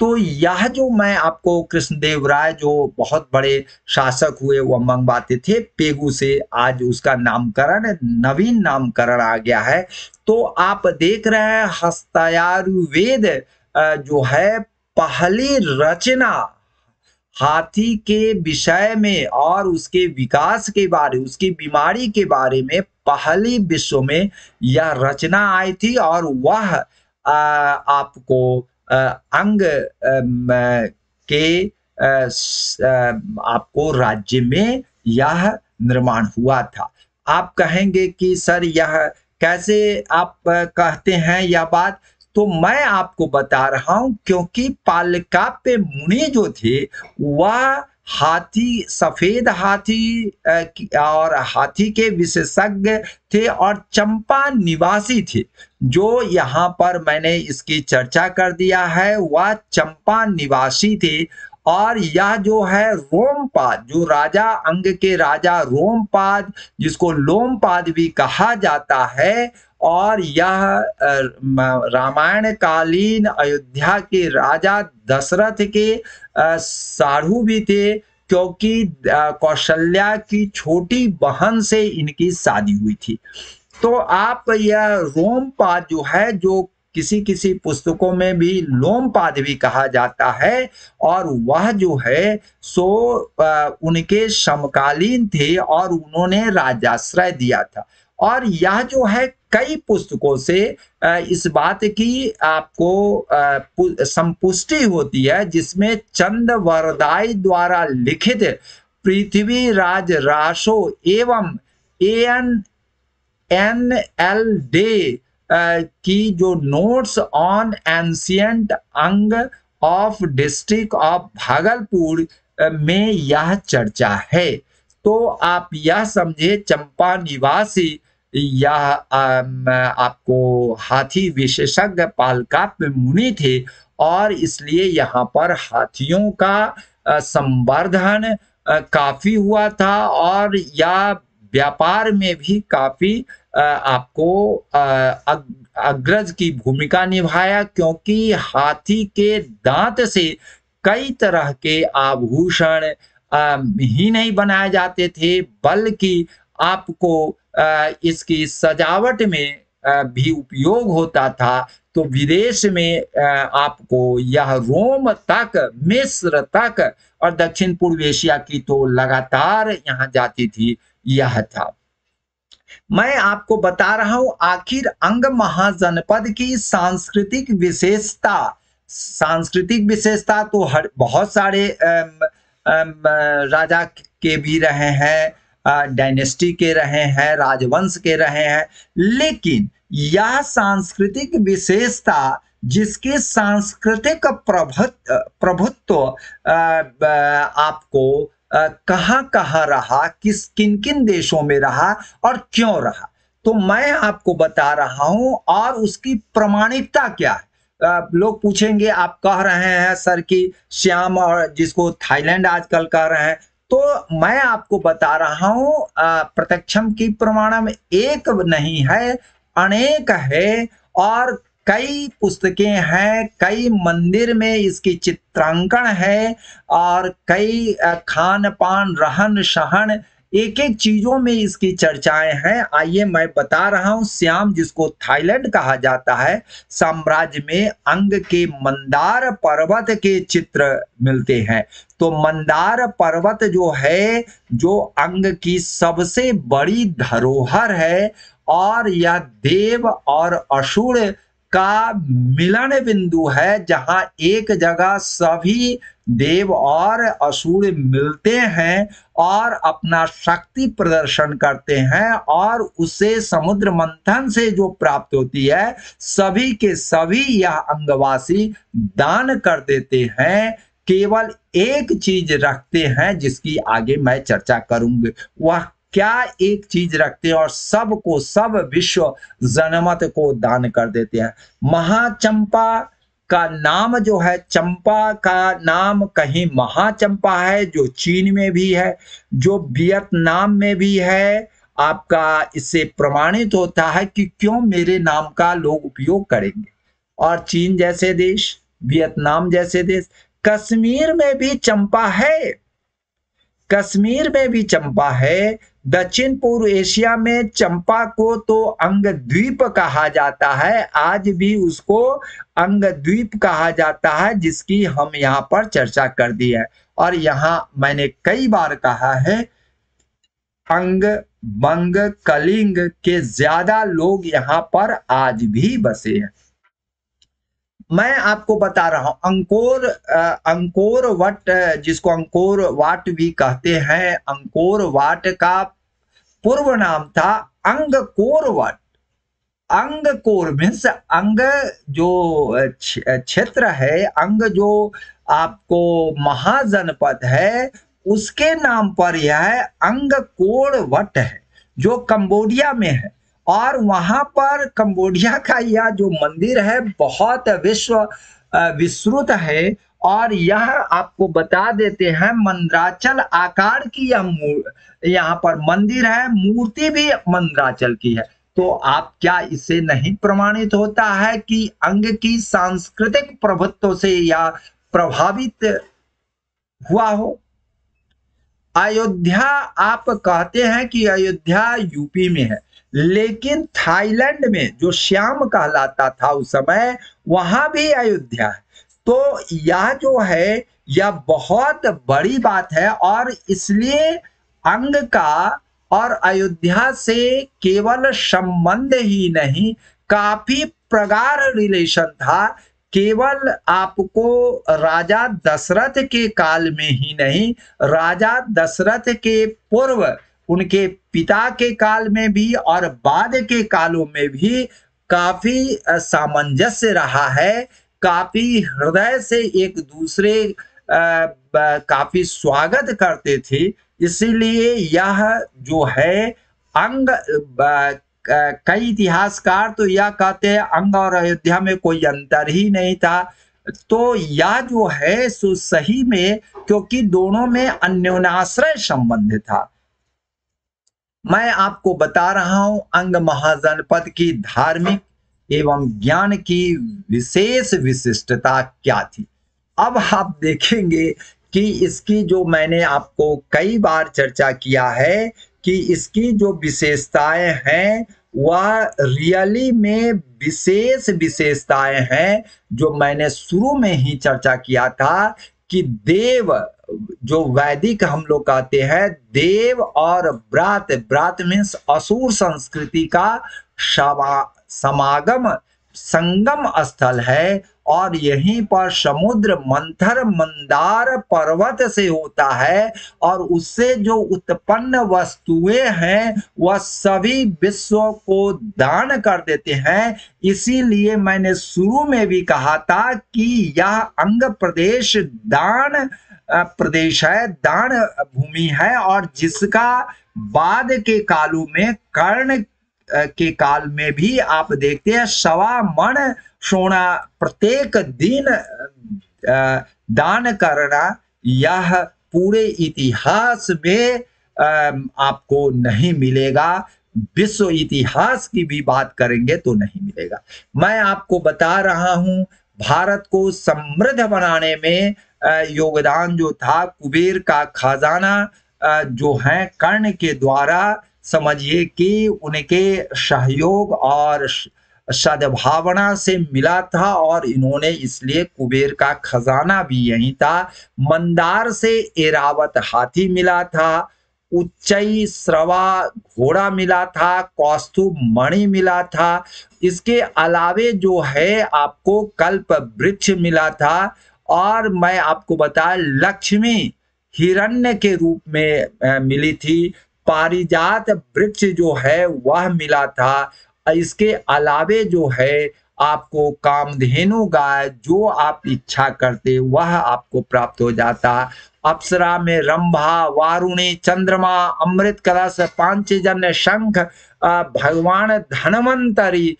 तो यह जो मैं आपको कृष्णदेव राय जो बहुत बड़े शासक हुए वह मंगवाते थे पेगू से आज उसका नामकरण नवीन नामकरण आ गया है तो आप देख रहे हैं हस्तायुर्वेद जो है पहली रचना हाथी के विषय में और उसके विकास के बारे उसकी बीमारी के बारे में पहली विश्व में यह रचना आई थी और वह आपको अंग के आपको राज्य में यह निर्माण हुआ था आप कहेंगे कि सर यह कैसे आप कहते हैं यह बात तो मैं आपको बता रहा हूं क्योंकि पालका पे मुनि जो थे वह हाथी सफेद हाथी और हाथी के विशेषज्ञ थे और चंपा निवासी थे जो यहाँ पर मैंने इसकी चर्चा कर दिया है वह चंपा निवासी थे और यह जो है रोमपाद जो राजा अंग के राजा रोमपाद जिसको लोमपाद भी कहा जाता है और यह रामायण कालीन अयोध्या के राजा दशरथ के साधु भी थे क्योंकि कौशल्या की छोटी बहन से इनकी शादी हुई थी तो आप यह रोमपाद जो है जो किसी किसी पुस्तकों में भी लोमपाद भी कहा जाता है और वह जो है सो उनके समकालीन थे और उन्होंने राजाश्रय दिया था और यह जो है कई पुस्तकों से इस बात की आपको संपुष्टि होती है जिसमें चंद वरदाई द्वारा लिखित पृथ्वी राज राशो एवं एन एन एल डे की जो notes on ancient Anga of district of Bhagalpur में यह चर्चा है तो आप यह समझे चंपा निवासी यह आपको हाथी विशेषज्ञ का मुनि थे और इसलिए यहाँ पर हाथियों का संवर्धन काफी हुआ था और यह व्यापार में भी काफी आपको अग्रज की भूमिका निभाया क्योंकि हाथी के दांत से कई तरह के आभूषण ही नहीं बनाए जाते थे बल्कि आपको इसकी सजावट में भी उपयोग होता था तो विदेश में आपको यह रोम तक मिस्र तक और दक्षिण पूर्व एशिया की तो लगातार यहाँ जाती थी यह था मैं आपको बता रहा हूं आखिर अंग महाजनपद की सांस्कृतिक विशेषता सांस्कृतिक विशेषता तो हर बहुत सारे अम, अम, राजा के भी रहे हैं डायनेस्टी के रहे हैं राजवंश के रहे हैं लेकिन यह सांस्कृतिक विशेषता जिसके सांस्कृतिक प्रभुत्व प्रभुत्व आपको कहाँ कहाँ रहा किस किन किन देशों में रहा और क्यों रहा तो मैं आपको बता रहा हूं और उसकी प्रमाणिकता क्या है लोग पूछेंगे आप कह रहे हैं सर कि श्याम और जिसको थाईलैंड आजकल कह रहे हैं तो मैं आपको बता रहा हूँ प्रत्यक्षम की प्रमाणम एक नहीं है अनेक है और कई पुस्तकें हैं कई मंदिर में इसकी चित्रांकन है और कई खान पान रहन सहन एक एक चीजों में इसकी चर्चाएं हैं आइए मैं बता रहा हूं श्याम जिसको थाईलैंड कहा जाता है साम्राज्य में अंग के मंदार पर्वत के चित्र मिलते हैं तो मंदार पर्वत जो है जो अंग की सबसे बड़ी धरोहर है और यह देव और असुर का मिलन बिंदु है जहां एक जगह सभी देव और असुर मिलते हैं और अपना शक्ति प्रदर्शन करते हैं और उसे समुद्र मंथन से जो प्राप्त होती है सभी के सभी यह अंगवासी दान कर देते हैं केवल एक चीज रखते हैं जिसकी आगे मैं चर्चा करूंगी वह क्या एक चीज रखते हैं और सबको सब विश्व जनमत को दान कर देते हैं महाचंपा का नाम जो है चंपा का नाम कहीं महाचंपा है जो चीन में भी है जो वियतनाम में भी है आपका इससे प्रमाणित होता है कि क्यों मेरे नाम का लोग उपयोग करेंगे और चीन जैसे देश वियतनाम जैसे देश कश्मीर में भी चंपा है कश्मीर में भी चंपा है दक्षिण पूर्व एशिया में चंपा को तो अंग द्वीप कहा जाता है आज भी उसको अंग द्वीप कहा जाता है जिसकी हम यहाँ पर चर्चा कर दी है और यहाँ मैंने कई बार कहा है अंग बंग कलिंग के ज्यादा लोग यहाँ पर आज भी बसे हैं मैं आपको बता रहा हूं अंकोर अंकोर वट जिसको अंकोर वाट भी कहते हैं अंकोर वाट का पूर्व नाम था अंगकोर वट अंग कोर मीन्स अंग जो क्षेत्र है अंग जो आपको महाजनपद है उसके नाम पर यह अंग कोर वट है जो कंबोडिया में है और वहां पर कंबोडिया का यह जो मंदिर है बहुत विश्व विस्तृत है और यह आपको बता देते हैं मंदराचल आकार की यह यहाँ पर मंदिर है मूर्ति भी मंदराचल की है तो आप क्या इसे नहीं प्रमाणित होता है कि अंग की सांस्कृतिक प्रभुत्व से या प्रभावित हुआ हो अयोध्या आप कहते हैं कि अयोध्या यूपी में है लेकिन थाईलैंड में जो श्याम कहलाता था उस समय वहां भी अयोध्या है तो यह जो है यह बहुत बड़ी बात है और इसलिए अंग का और अयोध्या से केवल संबंध ही नहीं काफी प्रगाढ़ रिलेशन था केवल आपको राजा दशरथ के काल में ही नहीं राजा दशरथ के पूर्व उनके पिता के काल में भी और बाद के कालों में भी काफी सामंजस्य रहा है काफी हृदय से एक दूसरे आ, काफी स्वागत करते थे इसीलिए यह जो है अंग कई इतिहासकार तो यह कहते हैं अंग और अयोध्या में कोई अंतर ही नहीं था तो यह जो है सो सही में क्योंकि दोनों में अन्योनाश्रय संबंध था मैं आपको बता रहा हूं अंग महाजनपद की धार्मिक एवं ज्ञान की विशेष विशिष्टता क्या थी अब आप देखेंगे कि इसकी जो मैंने आपको कई बार चर्चा किया है कि इसकी जो विशेषताएं हैं वह रियली में विशेष विशेषताएं हैं जो मैंने शुरू में ही चर्चा किया था कि देव जो वैदिक हम लोग कहते हैं देव और ब्रात ब्रात मीन्स असुर संस्कृति का समागम संगम स्थल है और यहीं पर समुद्र मंथर मंदार पर्वत से होता है और उससे जो उत्पन्न वस्तुएं हैं वह सभी विश्व को दान कर देते हैं इसीलिए मैंने शुरू में भी कहा था कि यह अंग प्रदेश दान प्रदेश है दान भूमि है और जिसका बाद के कालू में कर्ण के काल में भी आप देखते हैं सवा मन सोना प्रत्येक दिन दान करना यह पूरे इतिहास में आपको नहीं मिलेगा विश्व इतिहास की भी बात करेंगे तो नहीं मिलेगा मैं आपको बता रहा हूं भारत को समृद्ध बनाने में योगदान जो था कुबेर का खजाना जो है कर्ण के द्वारा समझिए कि उनके सहयोग और सद्भावना से मिला था और इन्होंने इसलिए कुबेर का खजाना भी यही था मंदार से एरावत हाथी मिला था उच्चई श्रवा घोड़ा मिला था कौस्तु मणि मिला था इसके अलावे जो है आपको कल्प वृक्ष मिला था और मैं आपको बता लक्ष्मी हिरण्य के रूप में मिली थी पारिजात वृक्ष जो है वह मिला था इसके अलावे जो है आपको कामधेनु गाय जो आप इच्छा करते वह आपको प्राप्त हो जाता अप्सरा में रंभा वारुणी चंद्रमा अमृत कलश पांचजन्य शंख भगवान धनवंतरी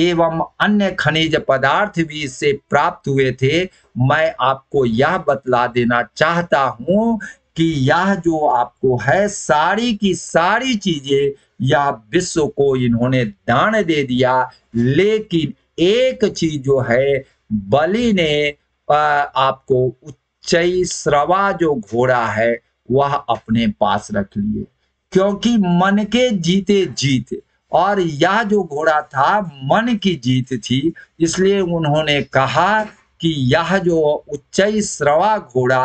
एवं अन्य खनिज पदार्थ भी इससे प्राप्त हुए थे मैं आपको यह बतला देना चाहता हूं कि यह जो आपको है सारी की सारी चीजें यह विश्व को इन्होंने दान दे दिया लेकिन एक चीज जो है बलि ने आपको उच्चई श्रवा जो घोड़ा है वह अपने पास रख लिए क्योंकि मन के जीते जीते और यह जो घोड़ा था मन की जीत थी इसलिए उन्होंने कहा कि यह जो उच्च श्रवा घोड़ा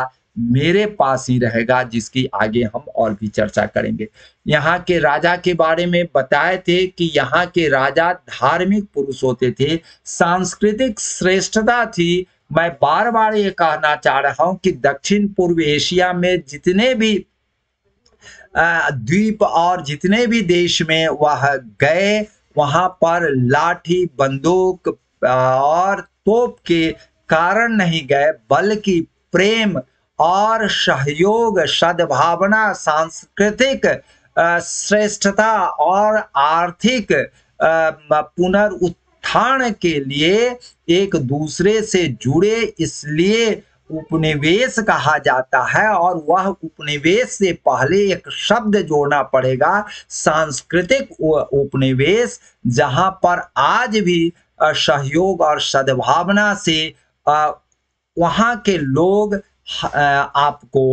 मेरे पास ही रहेगा जिसकी आगे हम और भी चर्चा करेंगे यहाँ के राजा के बारे में बताए थे कि यहाँ के राजा धार्मिक पुरुष होते थे सांस्कृतिक श्रेष्ठता थी मैं बार बार ये कहना चाह रहा हूँ कि दक्षिण पूर्व एशिया में जितने भी द्वीप और जितने भी देश में वह गए वहां पर लाठी बंदूक और तोप के कारण नहीं गए बल्कि प्रेम और सहयोग सद्भावना सांस्कृतिक श्रेष्ठता और आर्थिक पुनरुत्थान के लिए एक दूसरे से जुड़े इसलिए उपनिवेश कहा जाता है और वह उपनिवेश से पहले एक शब्द जोड़ना पड़ेगा सांस्कृतिक उपनिवेश जहां पर आज भी सहयोग और सद्भावना से वहां के लोग आपको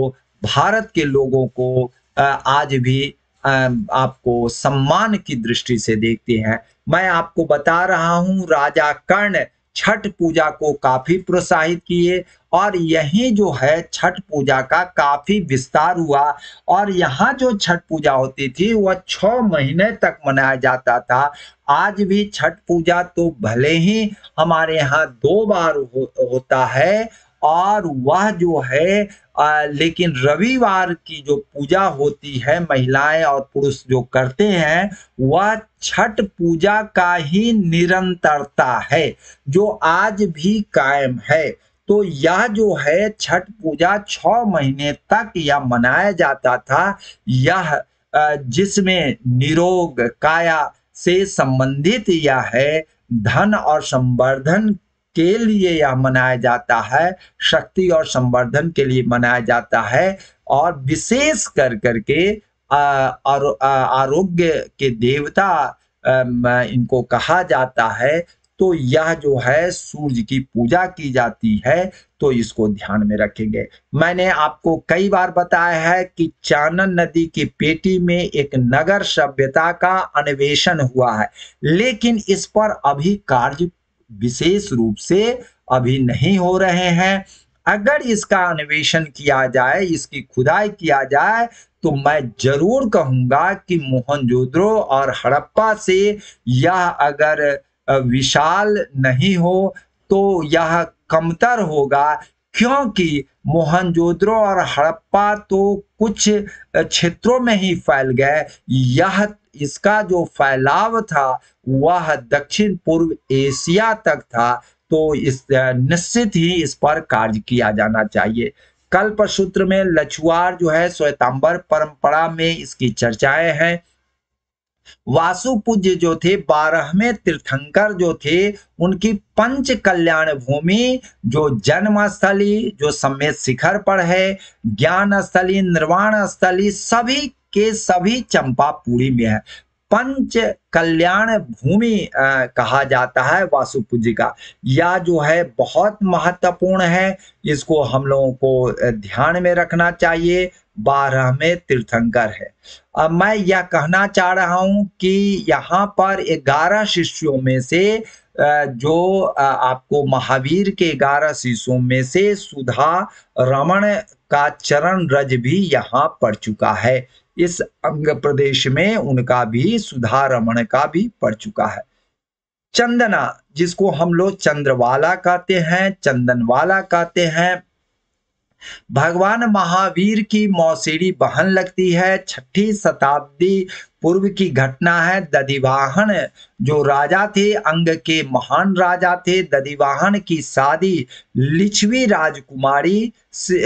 भारत के लोगों को आज भी आपको सम्मान की दृष्टि से देखते हैं मैं आपको बता रहा हूं राजा कर्ण छठ पूजा को काफी प्रोत्साहित किए और यही जो है छठ पूजा का काफी विस्तार हुआ और यहाँ जो छठ पूजा होती थी वह छ महीने तक मनाया जाता था आज भी छठ पूजा तो भले ही हमारे यहाँ दो बार हो, होता है और वह जो है आ, लेकिन रविवार की जो पूजा होती है महिलाएं और पुरुष जो करते हैं वह छठ पूजा का ही निरंतरता है जो आज भी कायम है तो यह जो है छठ पूजा छ महीने तक यह मनाया जाता था यह जिसमें निरोग काया से संबंधित यह है धन और संवर्धन के लिए यह मनाया जाता है शक्ति और संवर्धन के लिए मनाया जाता है और विशेष कर करके आरोग्य के देवता इनको कहा जाता है तो यह जो है सूर्य की पूजा की जाती है तो इसको ध्यान में रखेंगे मैंने आपको कई बार बताया है कि चानन नदी की पेटी में एक नगर सभ्यता का अन्वेषण हुआ है लेकिन इस पर अभी कार्य विशेष रूप से अभी नहीं हो रहे हैं अगर इसका अन्वेषण किया जाए इसकी खुदाई किया जाए तो मैं जरूर कहूंगा कि मोहनजोद्रो और हड़प्पा से यह अगर विशाल नहीं हो तो यह कमतर होगा क्योंकि मोहनजोद्रो और हड़प्पा तो कुछ क्षेत्रों में ही फैल गए यह इसका जो फैलाव था वह दक्षिण पूर्व एशिया तक था तो इस निश्चित ही इस पर कार्य किया जाना चाहिए कल्प सूत्र में लछुआर जो है स्वेतांबर परंपरा में इसकी चर्चाएं हैं वासु पूज्य जो थे बारहवें तीर्थंकर जो थे उनकी पंच कल्याण भूमि जो जन्म स्थली जो समय शिखर पर है ज्ञान स्थली निर्वाण स्थली सभी के सभी चंपापुरी में है पंच कल्याण भूमि कहा जाता है वासुपूज्य का या जो है बहुत महत्वपूर्ण है इसको हम लोगों को ध्यान में रखना चाहिए बारह में तीर्थंकर है अब मैं यह कहना चाह रहा हूं कि यहाँ पर ग्यारह शिष्यों में से जो आपको महावीर के ग्यारह शिष्यों में से सुधा रमण का चरण रज भी यहाँ पड़ चुका है इस अंग प्रदेश में उनका भी सुधा रमण का भी पड़ चुका है चंदना जिसको हम लोग चंद्रवाला कहते हैं चंदनवाला कहते हैं भगवान महावीर की मौसीरी बहन लगती है छठी शताब्दी पूर्व की घटना है दधिवाहन जो राजा थे अंग के महान राजा थे दधिवाहन की शादी लिच्छवी राजकुमारी से,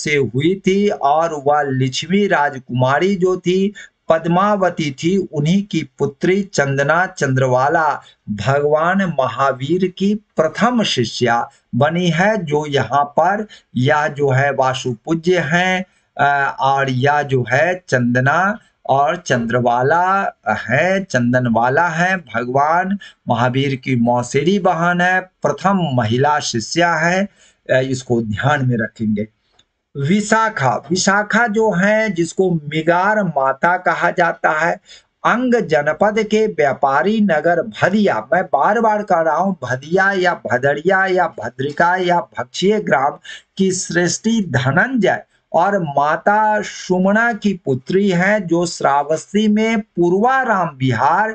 से हुई थी और वह लिच्छवी राजकुमारी जो थी पद्मावती थी उन्हीं की पुत्री चंदना चंद्रवाला भगवान महावीर की प्रथम शिष्या बनी है जो यहाँ पर यह जो है वासुपूज्य हैं और यह जो है चंदना और चंद्रवाला है चंदनवाला है भगवान महावीर की मौसेरी बहन है प्रथम महिला शिष्या है इसको ध्यान में रखेंगे विशाखा विशाखा जो है जिसको मिगार माता कहा जाता है अंग जनपद के व्यापारी नगर भदिया मैं बार बार कह रहा हूँ भदिया या भदड़िया या भद्रिका या भक्षीय ग्राम की सृष्टि धनंजय और माता सुमणा की पुत्री है जो श्रावस्ती में पूर्वाराम बिहार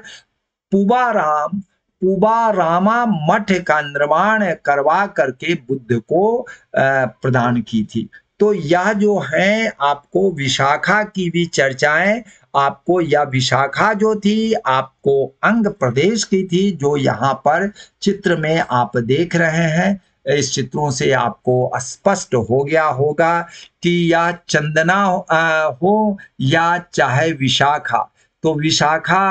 पुबाराम पुबारामा मठ का निर्माण करवा करके बुद्ध को प्रदान की थी तो यह जो है आपको विशाखा की भी चर्चाएं आपको यह विशाखा जो थी आपको अंग प्रदेश की थी जो यहाँ पर चित्र में आप देख रहे हैं इस चित्रों से आपको स्पष्ट हो गया होगा कि यह चंदना हो या चाहे विशाखा तो विशाखा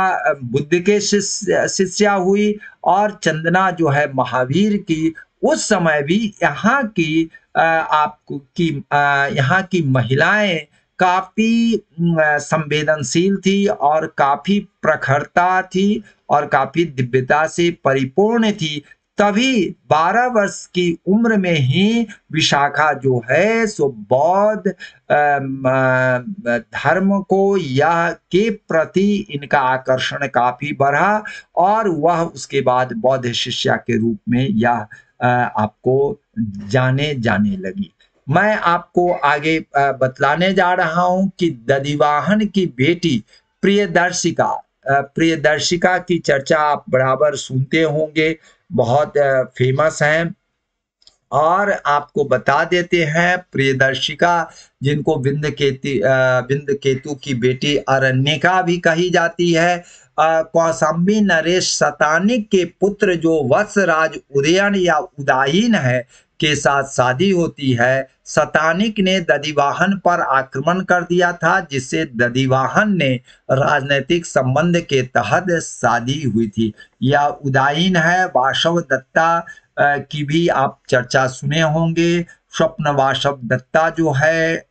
बुद्ध के शिष्या हुई और चंदना जो है महावीर की उस समय भी यहाँ की आपको की यहाँ की महिलाएं काफ़ी संवेदनशील थी और काफ़ी प्रखरता थी और काफ़ी दिव्यता से परिपूर्ण थी तभी 12 वर्ष की उम्र में ही विशाखा जो है सो बौद्ध धर्म को यह के प्रति इनका आकर्षण काफी बढ़ा और वह उसके बाद बौद्ध शिष्या के रूप में यह आपको जाने जाने लगी मैं आपको आगे बतलाने जा रहा हूं कि दधिवाहन की बेटी प्रियदर्शिका प्रियदर्शिका की चर्चा आप बराबर सुनते होंगे बहुत फेमस हैं और आपको बता देते हैं प्रियदर्शिका जिनको बिंद केतु बिंद केतु की बेटी अरण्यका भी कही जाती है कौसम्बी नरेश सतानिक के पुत्र जो वत्सराज उदयन या उदाहीन है के साथ शादी होती है सतानिक ने ददिवाहन पर आक्रमण कर दिया था जिससे दधिवाहन ने राजनीतिक संबंध के तहत शादी हुई थी यह उदाहीन है वाशव दत्ता की भी आप चर्चा सुने होंगे स्वप्न वाशव दत्ता जो है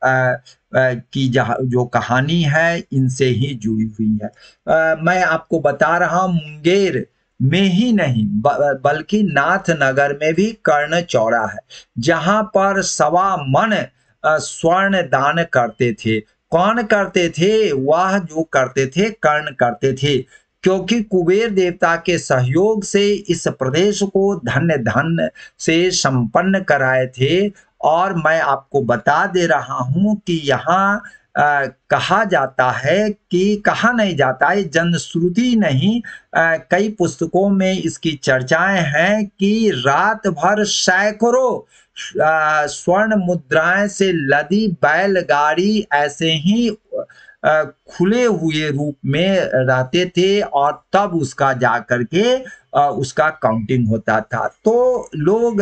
की जो कहानी है इनसे ही जुड़ी हुई है आ, मैं आपको बता रहा मुंगेर में ही नहीं बल्कि बल्कि नाथनगर में भी कर्ण चौरा है जहां पर सवा मन स्वर्ण दान करते थे कौन करते थे वह जो करते थे कर्ण करते थे क्योंकि कुबेर देवता के सहयोग से इस प्रदेश को धन्य धन से संपन्न कराए थे और मैं आपको बता दे रहा हूं कि यहाँ कहा जाता है कि कहा नहीं जाता है जनश्रुति नहीं आ, कई पुस्तकों में इसकी चर्चाएं हैं कि रात भर सैकड़ों स्वर्ण मुद्राएं से लदी बैलगाड़ी ऐसे ही खुले हुए रूप में रहते थे और तब उसका जा करके उसका काउंटिंग होता था तो लोग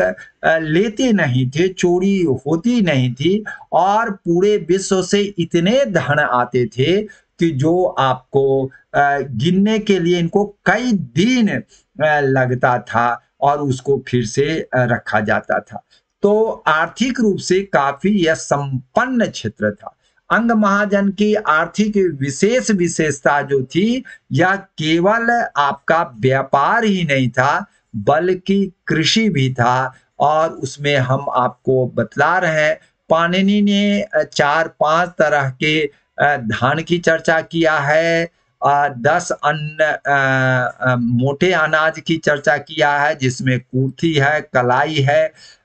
लेते नहीं थे चोरी होती नहीं थी और पूरे विश्व से इतने धन आते थे कि जो आपको गिनने के लिए इनको कई दिन लगता था और उसको फिर से रखा जाता था तो आर्थिक रूप से काफी यह संपन्न क्षेत्र था अंग महाजन की आर्थिक विशेष विशेषता जो थी यह केवल आपका व्यापार ही नहीं था बल्कि कृषि भी था और उसमें हम आपको बतला रहे हैं पाणिनि ने चार पांच तरह के धान की चर्चा किया है दस अन्न मोटे अनाज की चर्चा किया है जिसमें कुर्थी है कलाई है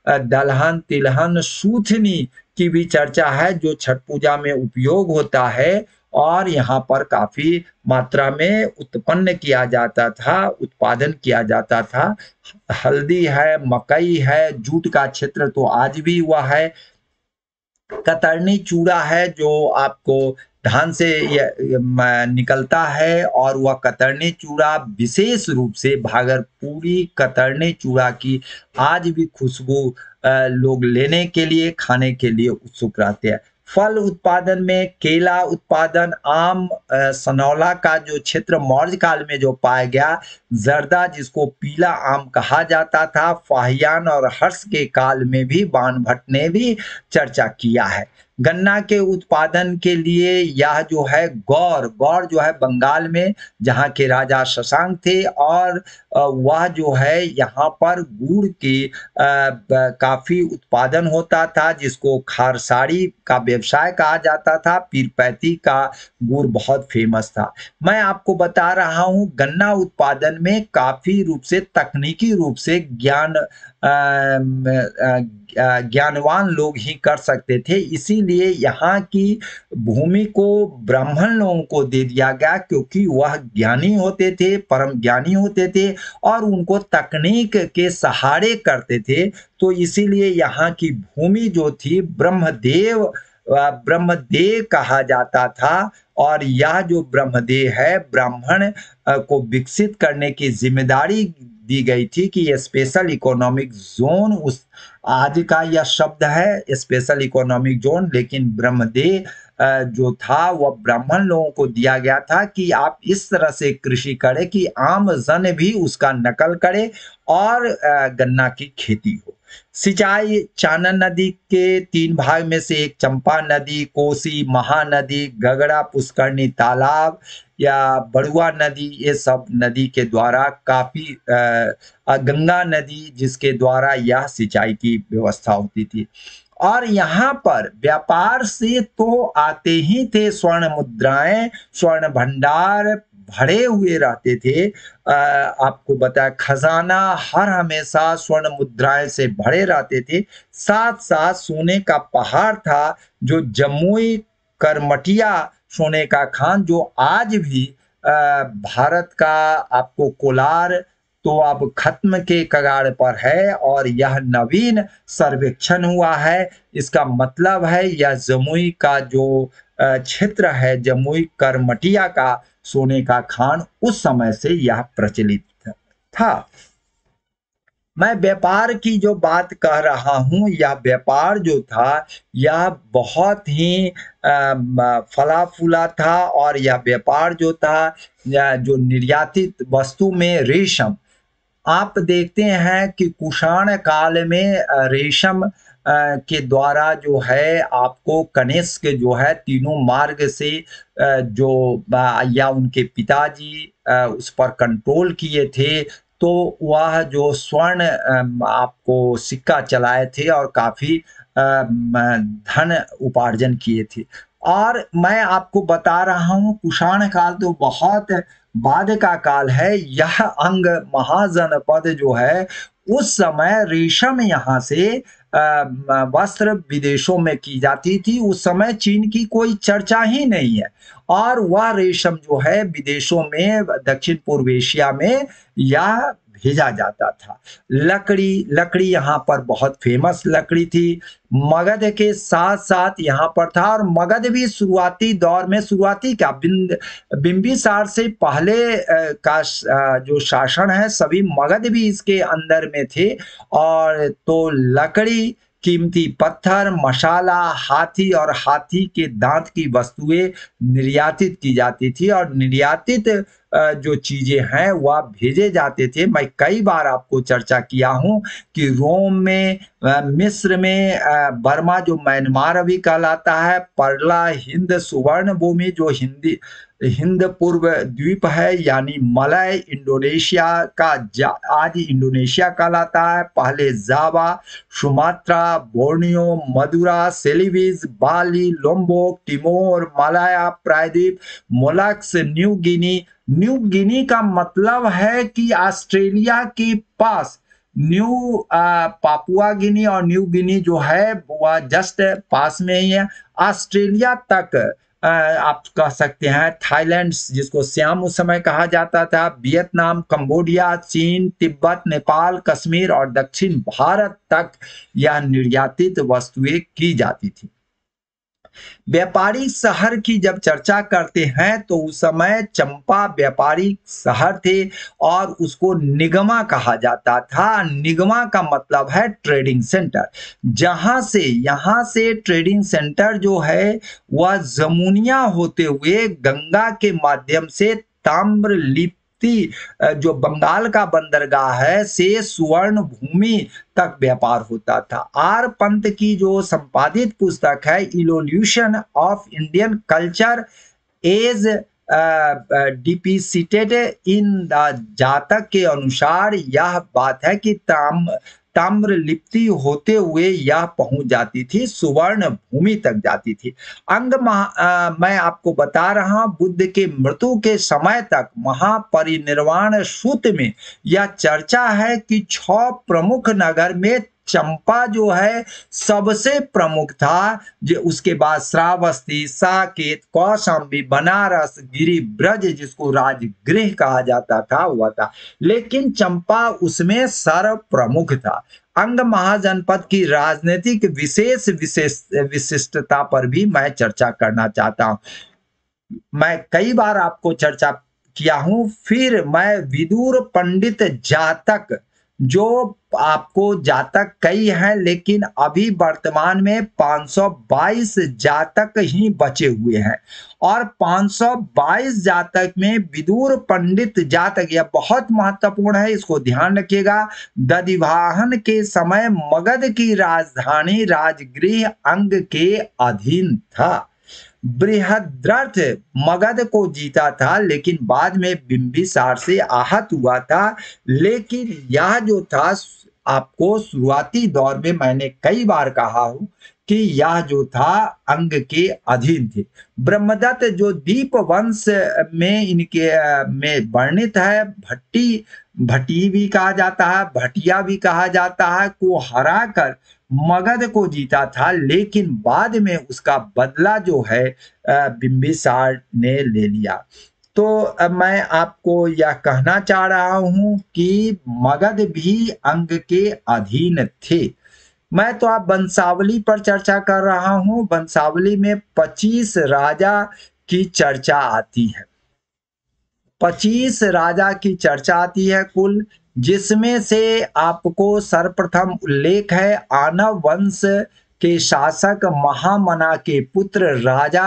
दलहन तिलहन सूथनी की भी चर्चा है जो छठ पूजा में उपयोग होता है और यहाँ पर काफी मात्रा में उत्पन्न किया जाता था उत्पादन किया जाता था हल्दी है मकई है जूट का क्षेत्र तो आज भी हुआ है कतरनी चूड़ा है जो आपको धान से निकलता है और वह कतरने चूड़ा विशेष रूप से भागरपुरी कतरने चूड़ा की आज भी खुशबू लोग लेने के लिए खाने के लिए उत्सुक रहते हैं फल उत्पादन में केला उत्पादन आम सनौला का जो क्षेत्र मौर्य काल में जो पाया गया जर्दा जिसको पीला आम कहा जाता था फाहियान और हर्ष के काल में भी बाणभट्ट ने भी चर्चा किया है गन्ना के उत्पादन के लिए यह जो है गौर गौर जो है बंगाल में जहाँ के राजा शशांक थे और वह जो है यहाँ पर गुड़ की काफ़ी उत्पादन होता था जिसको खारसाड़ी का व्यवसाय कहा जाता था पीरपैती का गुड़ बहुत फेमस था मैं आपको बता रहा हूँ गन्ना उत्पादन में काफ़ी रूप से तकनीकी रूप से ज्ञान ज्ञानवान लोग ही कर सकते थे इसीलिए यहाँ की भूमि को ब्राह्मण लोगों को दे दिया गया क्योंकि वह ज्ञानी होते थे परम ज्ञानी होते थे और उनको तकनीक के सहारे करते थे तो इसीलिए यहाँ की भूमि जो थी ब्रह्मदेव ब्रह्मदेह कहा जाता था और यह जो ब्रह्मदेह है ब्राह्मण को विकसित करने की जिम्मेदारी दी गई थी कि यह स्पेशल इकोनॉमिक जोन उस आज का यह शब्द है स्पेशल इकोनॉमिक जोन लेकिन ब्रह्मदेह जो था वह ब्राह्मण लोगों को दिया गया था कि आप इस तरह से कृषि करें कि आम जन भी उसका नकल करे और गन्ना की खेती हो सिंचाई चानन नदी के तीन भाग में से एक चंपा नदी कोसी महानदी गगड़ा पुष्करणी तालाब या बड़ुआ नदी ये सब नदी के द्वारा काफी गंगा नदी जिसके द्वारा यह सिंचाई की व्यवस्था होती थी और यहाँ पर व्यापार से तो आते ही थे स्वर्ण मुद्राएं स्वर्ण भंडार भरे हुए रहते थे आपको बताया खजाना हर हमेशा स्वर्ण मुद्राएं से भरे रहते थे साथ साथ सोने का पहाड़ था जो जमुई करमटिया सोने का खान जो आज भी भारत का आपको कोलार तो अब खत्म के कगार पर है और यह नवीन सर्वेक्षण हुआ है इसका मतलब है यह जमुई का जो क्षेत्र है जमुई करमटिया का सोने का खान उस समय से यह प्रचलित था मैं व्यापार की जो बात कह रहा हूं यह व्यापार जो था यह बहुत ही फला फूला था और यह व्यापार जो था जो निर्यातित वस्तु में रेशम आप देखते हैं कि कुषाण काल में रेशम के द्वारा जो है आपको कनेस्क जो है तीनों मार्ग से जो या उनके पिताजी उस पर कंट्रोल किए थे तो वह जो स्वर्ण आपको सिक्का चलाए थे और काफी धन उपार्जन किए थे और मैं आपको बता रहा हूँ कुषाण काल तो बहुत बाद का काल है यह अंग महाजनपद जो है उस समय रेशम यहाँ से वस्त्र विदेशों में की जाती थी उस समय चीन की कोई चर्चा ही नहीं है और वह रेशम जो है विदेशों में दक्षिण पूर्व एशिया में या भेजा जाता था लकड़ी लकड़ी यहाँ पर बहुत फेमस लकड़ी थी मगध के साथ साथ यहाँ पर था और मगध भी शुरुआती दौर में शुरुआती क्या बिंद बिंबिसार से पहले का जो शासन है सभी मगध भी इसके अंदर में थे और तो लकड़ी कीमती पत्थर मसाला हाथी और हाथी के दांत की वस्तुएं निर्यातित की जाती थी और निर्यातित जो चीजें हैं वह भेजे जाते थे मैं कई बार आपको चर्चा किया हूं कि रोम में मिस्र में बर्मा जो म्यांमार अभी कहलाता है परला हिंद सुवर्ण भूमि जो हिंदी हिंद पूर्व द्वीप है यानी मलय इंडोनेशिया का आज इंडोनेशिया कहलाता है पहले Java Sumatra Borneo Madura Celebes Bali Lombok Timor Malaya प्रायद्वीप Moluccas New Guinea New Guinea का मतलब है कि ऑस्ट्रेलिया के पास न्यू पापुआ गिनी और न्यू गिनी जो है वह जस्ट पास में ही है ऑस्ट्रेलिया तक आप कह सकते हैं थाईलैंड जिसको श्याम उस समय कहा जाता था वियतनाम कंबोडिया चीन तिब्बत नेपाल कश्मीर और दक्षिण भारत तक यह निर्यातित वस्तुएं की जाती थी व्यापारी शहर की जब चर्चा करते हैं तो उस समय चंपा व्यापारी शहर थे और उसको निगमा कहा जाता था निगमा का मतलब है ट्रेडिंग सेंटर जहां से यहां से ट्रेडिंग सेंटर जो है वह जमुनिया होते हुए गंगा के माध्यम से ताम्रलिप लगती जो बंगाल का बंदरगाह है से सुवर्ण भूमि तक व्यापार होता था आर पंत की जो संपादित पुस्तक है evolution of Indian culture as depicted in the Jataka के अनुसार यह बात है कि ताम ताम्र लिप्ति होते हुए यह पहुंच जाती थी सुवर्ण भूमि तक जाती थी अंग महा मैं आपको बता रहा बुद्ध के मृत्यु के समय तक महापरिनिर्वाण सूत्र में यह चर्चा है कि छ प्रमुख नगर में चंपा जो है सबसे प्रमुख था जो उसके बाद श्रावस्ती साकेत कौशाम्बी बनारस गिरी ब्रज जिसको राजगृह कहा जाता था हुआ था लेकिन चंपा उसमें सर्व प्रमुख था अंग महाजनपद की राजनीतिक विशेष विशेष विशिष्टता पर भी मैं चर्चा करना चाहता हूं मैं कई बार आपको चर्चा किया हूं फिर मैं विदुर पंडित जातक जो आपको जातक कई हैं लेकिन अभी वर्तमान में 522 जातक ही बचे हुए हैं और 522 जातक में विदुर पंडित जातक यह बहुत महत्वपूर्ण है इसको ध्यान रखिएगा दधिवाहन के समय मगध की राजधानी राजगृह अंग के अधीन था बृहद्रथ मगध को जीता था लेकिन बाद में बिंबिसार से आहत हुआ था लेकिन यह जो था आपको शुरुआती दौर में मैंने कई बार कहा हूं कि यह जो था अंग के अधीन थे ब्रह्मदत्त जो दीप वंश में इनके में वर्णित है भट्टी भटी भी कहा जाता है भटिया भी कहा जाता है को हरा कर मगध को जीता था लेकिन बाद में उसका बदला जो है बिंबिसार ने ले लिया तो मैं आपको यह कहना चाह रहा हूं कि मगध भी अंग के अधीन थे मैं तो आप बंसावली पर चर्चा कर रहा हूं बंसावली में 25 राजा की चर्चा आती है पच्चीस राजा की चर्चा आती है कुल जिसमें से आपको सर्वप्रथम उल्लेख है आनव वंश के शासक महामना के पुत्र राजा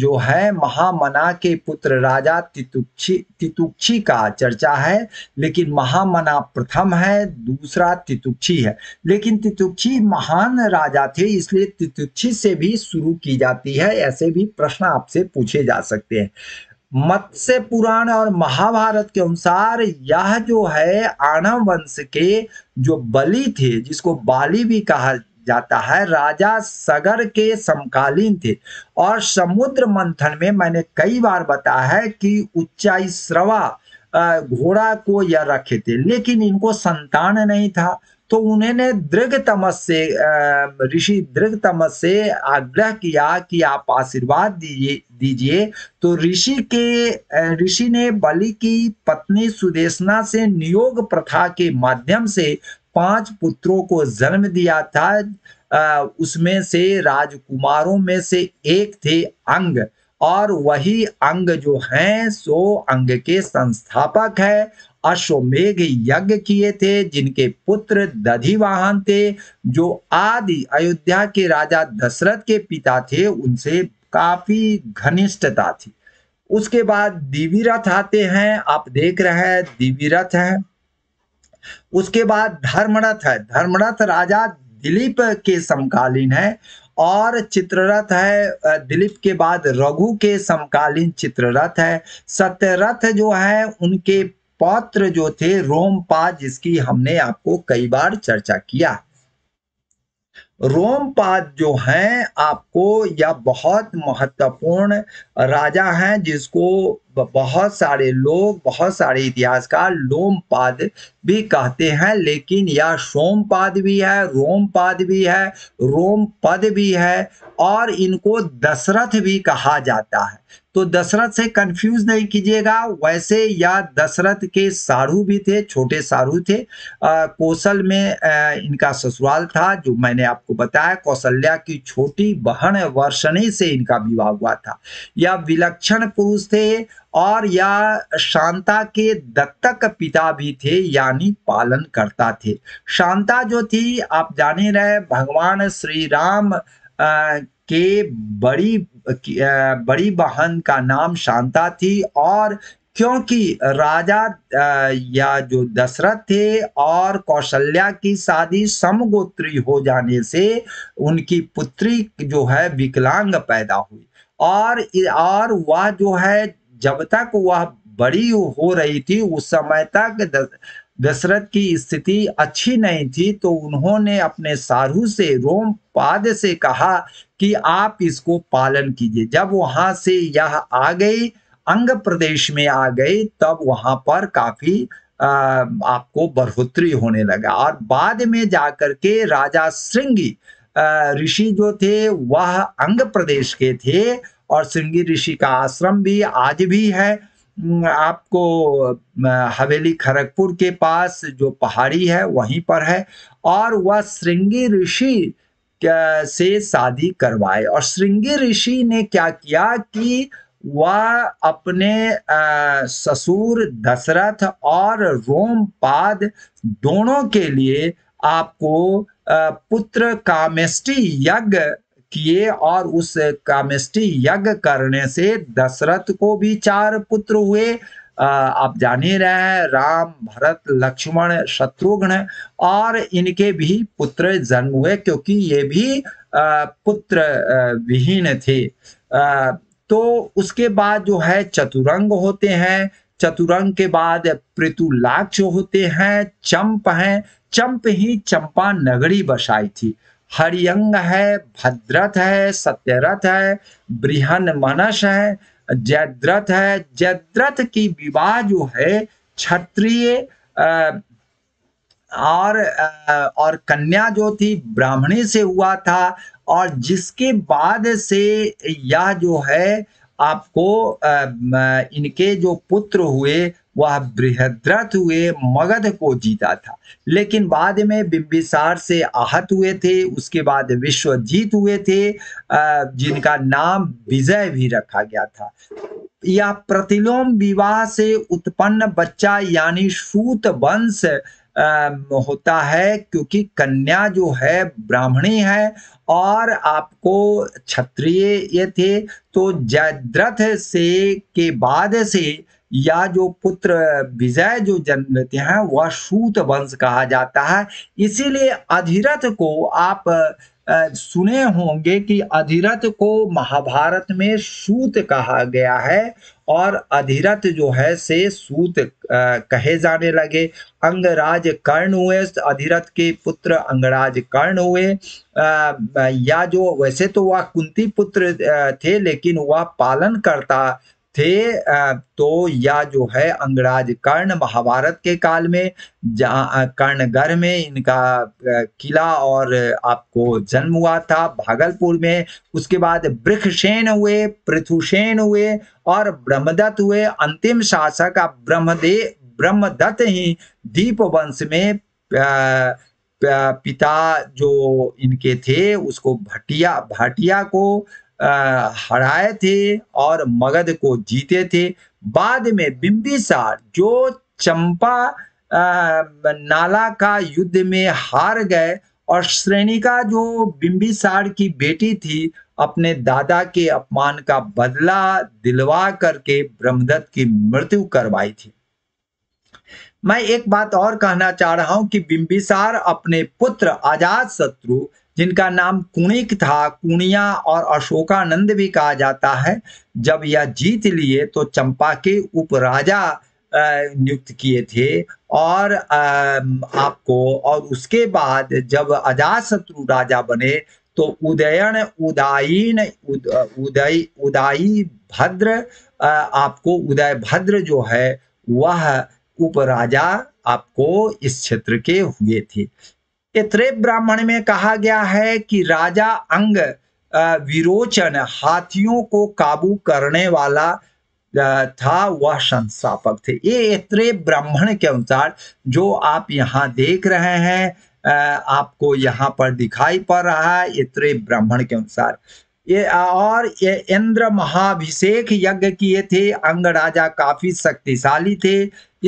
जो है महामना के पुत्र राजा तितुक्षी तितुक्षी का चर्चा है लेकिन महामना प्रथम है दूसरा तितुक्षी है लेकिन तितुक्षी महान राजा थे इसलिए तितुक्षी से भी शुरू की जाती है ऐसे भी प्रश्न आपसे पूछे जा सकते हैं मत्स्य पुराण और महाभारत के अनुसार यह जो है आणव वंश के जो बलि थे जिसको बाली भी कहा जाता है राजा सगर के समकालीन थे और समुद्र मंथन में मैंने कई बार बताया है कि उच्चाई श्रवा घोड़ा को यह रखे थे लेकिन इनको संतान नहीं था तो उन्होंने दृग तमस से ऋषि दृग तमस से आग्रह किया कि आप आशीर्वाद दीजिए तो ऋषि के ऋषि ने बलि की पत्नी सुदेशना से नियोग प्रथा के माध्यम से पांच पुत्रों को जन्म दिया था उसमें से राजकुमारों में से एक थे अंग और वही अंग जो हैं सो अंग के संस्थापक है अश्वमेघ यज्ञ किए थे जिनके पुत्र दधिवाहन थे जो आदि अयोध्या के राजा दशरथ के पिता थे उनसे काफी घनिष्ठता थी उसके बाद रथ आते हैं आप देख रहे हैं दिव्यरथ है उसके बाद धर्मरथ है धर्मरथ राजा दिलीप के समकालीन है और चित्ररथ है दिलीप के बाद रघु के समकालीन चित्ररथ है सत्यरथ जो है उनके पात्र जो थे रोमपा जिसकी हमने आपको कई बार चर्चा किया रोमपाद जो हैं आपको यह बहुत महत्वपूर्ण राजा हैं जिसको बहुत सारे लोग बहुत सारे इतिहासकार लोमपाद भी कहते हैं लेकिन यह सोमपाद भी है रोमपाद भी है रोमपद भी है और इनको दशरथ भी कहा जाता है तो दशरथ से कंफ्यूज नहीं कीजिएगा वैसे या दशरथ के सारू भी थे छोटे सारू थे आ, कौशल में आ, इनका ससुराल था जो मैंने आपको बताया कौशल्या की छोटी बहन वर्षणी से इनका विवाह हुआ था यह विलक्षण पुरुष थे और या शांता के दत्तक पिता भी थे यानी पालन करता थे शांता जो थी आप जाने रहे भगवान श्री राम आ, के बड़ी आ, बड़ी बहन का नाम शांता थी और क्योंकि राजा या जो दशरथ थे और कौशल्या की शादी समगोत्री हो जाने से उनकी पुत्री जो है विकलांग पैदा हुई और और वह जो है जब तक वह बड़ी हो रही थी उस समय तक दशरथ की स्थिति अच्छी नहीं थी तो उन्होंने अपने सारू से रोम पाद से कहा कि आप इसको पालन कीजिए जब वहां से यह आ गई अंग प्रदेश में आ गई तब वहां पर काफी आ, आपको बढ़ोतरी होने लगा और बाद में जाकर के राजा श्रृंगी ऋषि जो थे वह अंग प्रदेश के थे और श्रृंगी ऋषि का आश्रम भी आज भी है आपको हवेली खड़गपुर के पास जो पहाड़ी है वहीं पर है और वह श्रृंगी ऋषि से शादी करवाए और श्रृंगी ऋषि ने क्या किया कि वह अपने ससुर दशरथ और रोमपाद दोनों के लिए आपको पुत्र कामेष्टि यज्ञ किए और उस कामिष्टि यज्ञ करने से दशरथ को भी चार पुत्र हुए आप जान ही रहे हैं राम भरत लक्ष्मण शत्रुघ्न और इनके भी पुत्र जन्म हुए क्योंकि ये भी पुत्र विहीन थे तो उसके बाद जो है चतुरंग होते हैं चतुरंग के बाद पृतुलाक्ष होते हैं चंप हैं चंप ही चंपा नगरी बसाई थी हरियंग है भद्रथ है सत्यरथ है बृहन मनस है जयद्रथ है जयद्रथ की विवाह जो है क्षत्रिय और और कन्या जो थी ब्राह्मणी से हुआ था और जिसके बाद से यह जो है आपको इनके जो पुत्र हुए वह बृहद्रथ हुए मगध को जीता था लेकिन बाद में बिंबिसार से आहत हुए थे उसके बाद विश्व जीत हुए थे जिनका नाम विजय भी रखा गया था यह प्रतिलोम विवाह से उत्पन्न बच्चा यानी सूत वंश होता है क्योंकि कन्या जो है ब्राह्मणी है और आपको क्षत्रिय ये थे तो जयद्रथ से के बाद से या जो पुत्र विजय जो जन्म लेते हैं वह सूत वंश कहा जाता है इसीलिए अधिरथ को आप सुने होंगे कि अधिरथ को महाभारत में सूत कहा गया है और अधिरथ जो है से सूत कहे जाने लगे अंगराज कर्ण हुए अधिरथ के पुत्र अंगराज कर्ण हुए या जो वैसे तो वह कुंती पुत्र थे लेकिन वह पालन करता थे तो या जो है अंगराज कर्ण महाभारत के काल में जहाँ कर्णगढ़ में इनका किला और आपको जन्म हुआ था भागलपुर में उसके बाद वृक्षसेन हुए पृथुसेन हुए और ब्रह्मदत्त हुए अंतिम शासक आप ब्रह्मदे ब्रह्मदत्त ही दीप वंश में पिता जो इनके थे उसको भटिया भाटिया को हराए थे और मगध को जीते थे बाद में बिंबिसार जो चंपा नाला का युद्ध में हार गए और श्रेणिका जो बिंबिसार की बेटी थी अपने दादा के अपमान का बदला दिलवा करके ब्रह्मदत्त की मृत्यु करवाई थी मैं एक बात और कहना चाह रहा हूं कि बिंबिसार अपने पुत्र अजात शत्रु जिनका नाम कुणिक था कुणिया और अशोकानंद भी कहा जाता है जब यह जीत लिए तो चंपा के उपराजा नियुक्त किए थे और आपको और उसके बाद जब अजाशत्रु राजा बने तो उदयन उदायन उदय उदायी भद्र आपको उदय भद्र जो है वह उपराजा आपको इस क्षेत्र के हुए थे त्रेप ब्राह्मण में कहा गया है कि राजा अंग विरोचन हाथियों को काबू करने वाला था वह संस्थापक थे ये त्रेप ब्राह्मण के अनुसार जो आप यहाँ देख रहे हैं आपको यहाँ पर दिखाई पड़ रहा है ये ब्राह्मण के अनुसार ये और ये इंद्र महाभिषेक यज्ञ किए थे अंग राजा काफी शक्तिशाली थे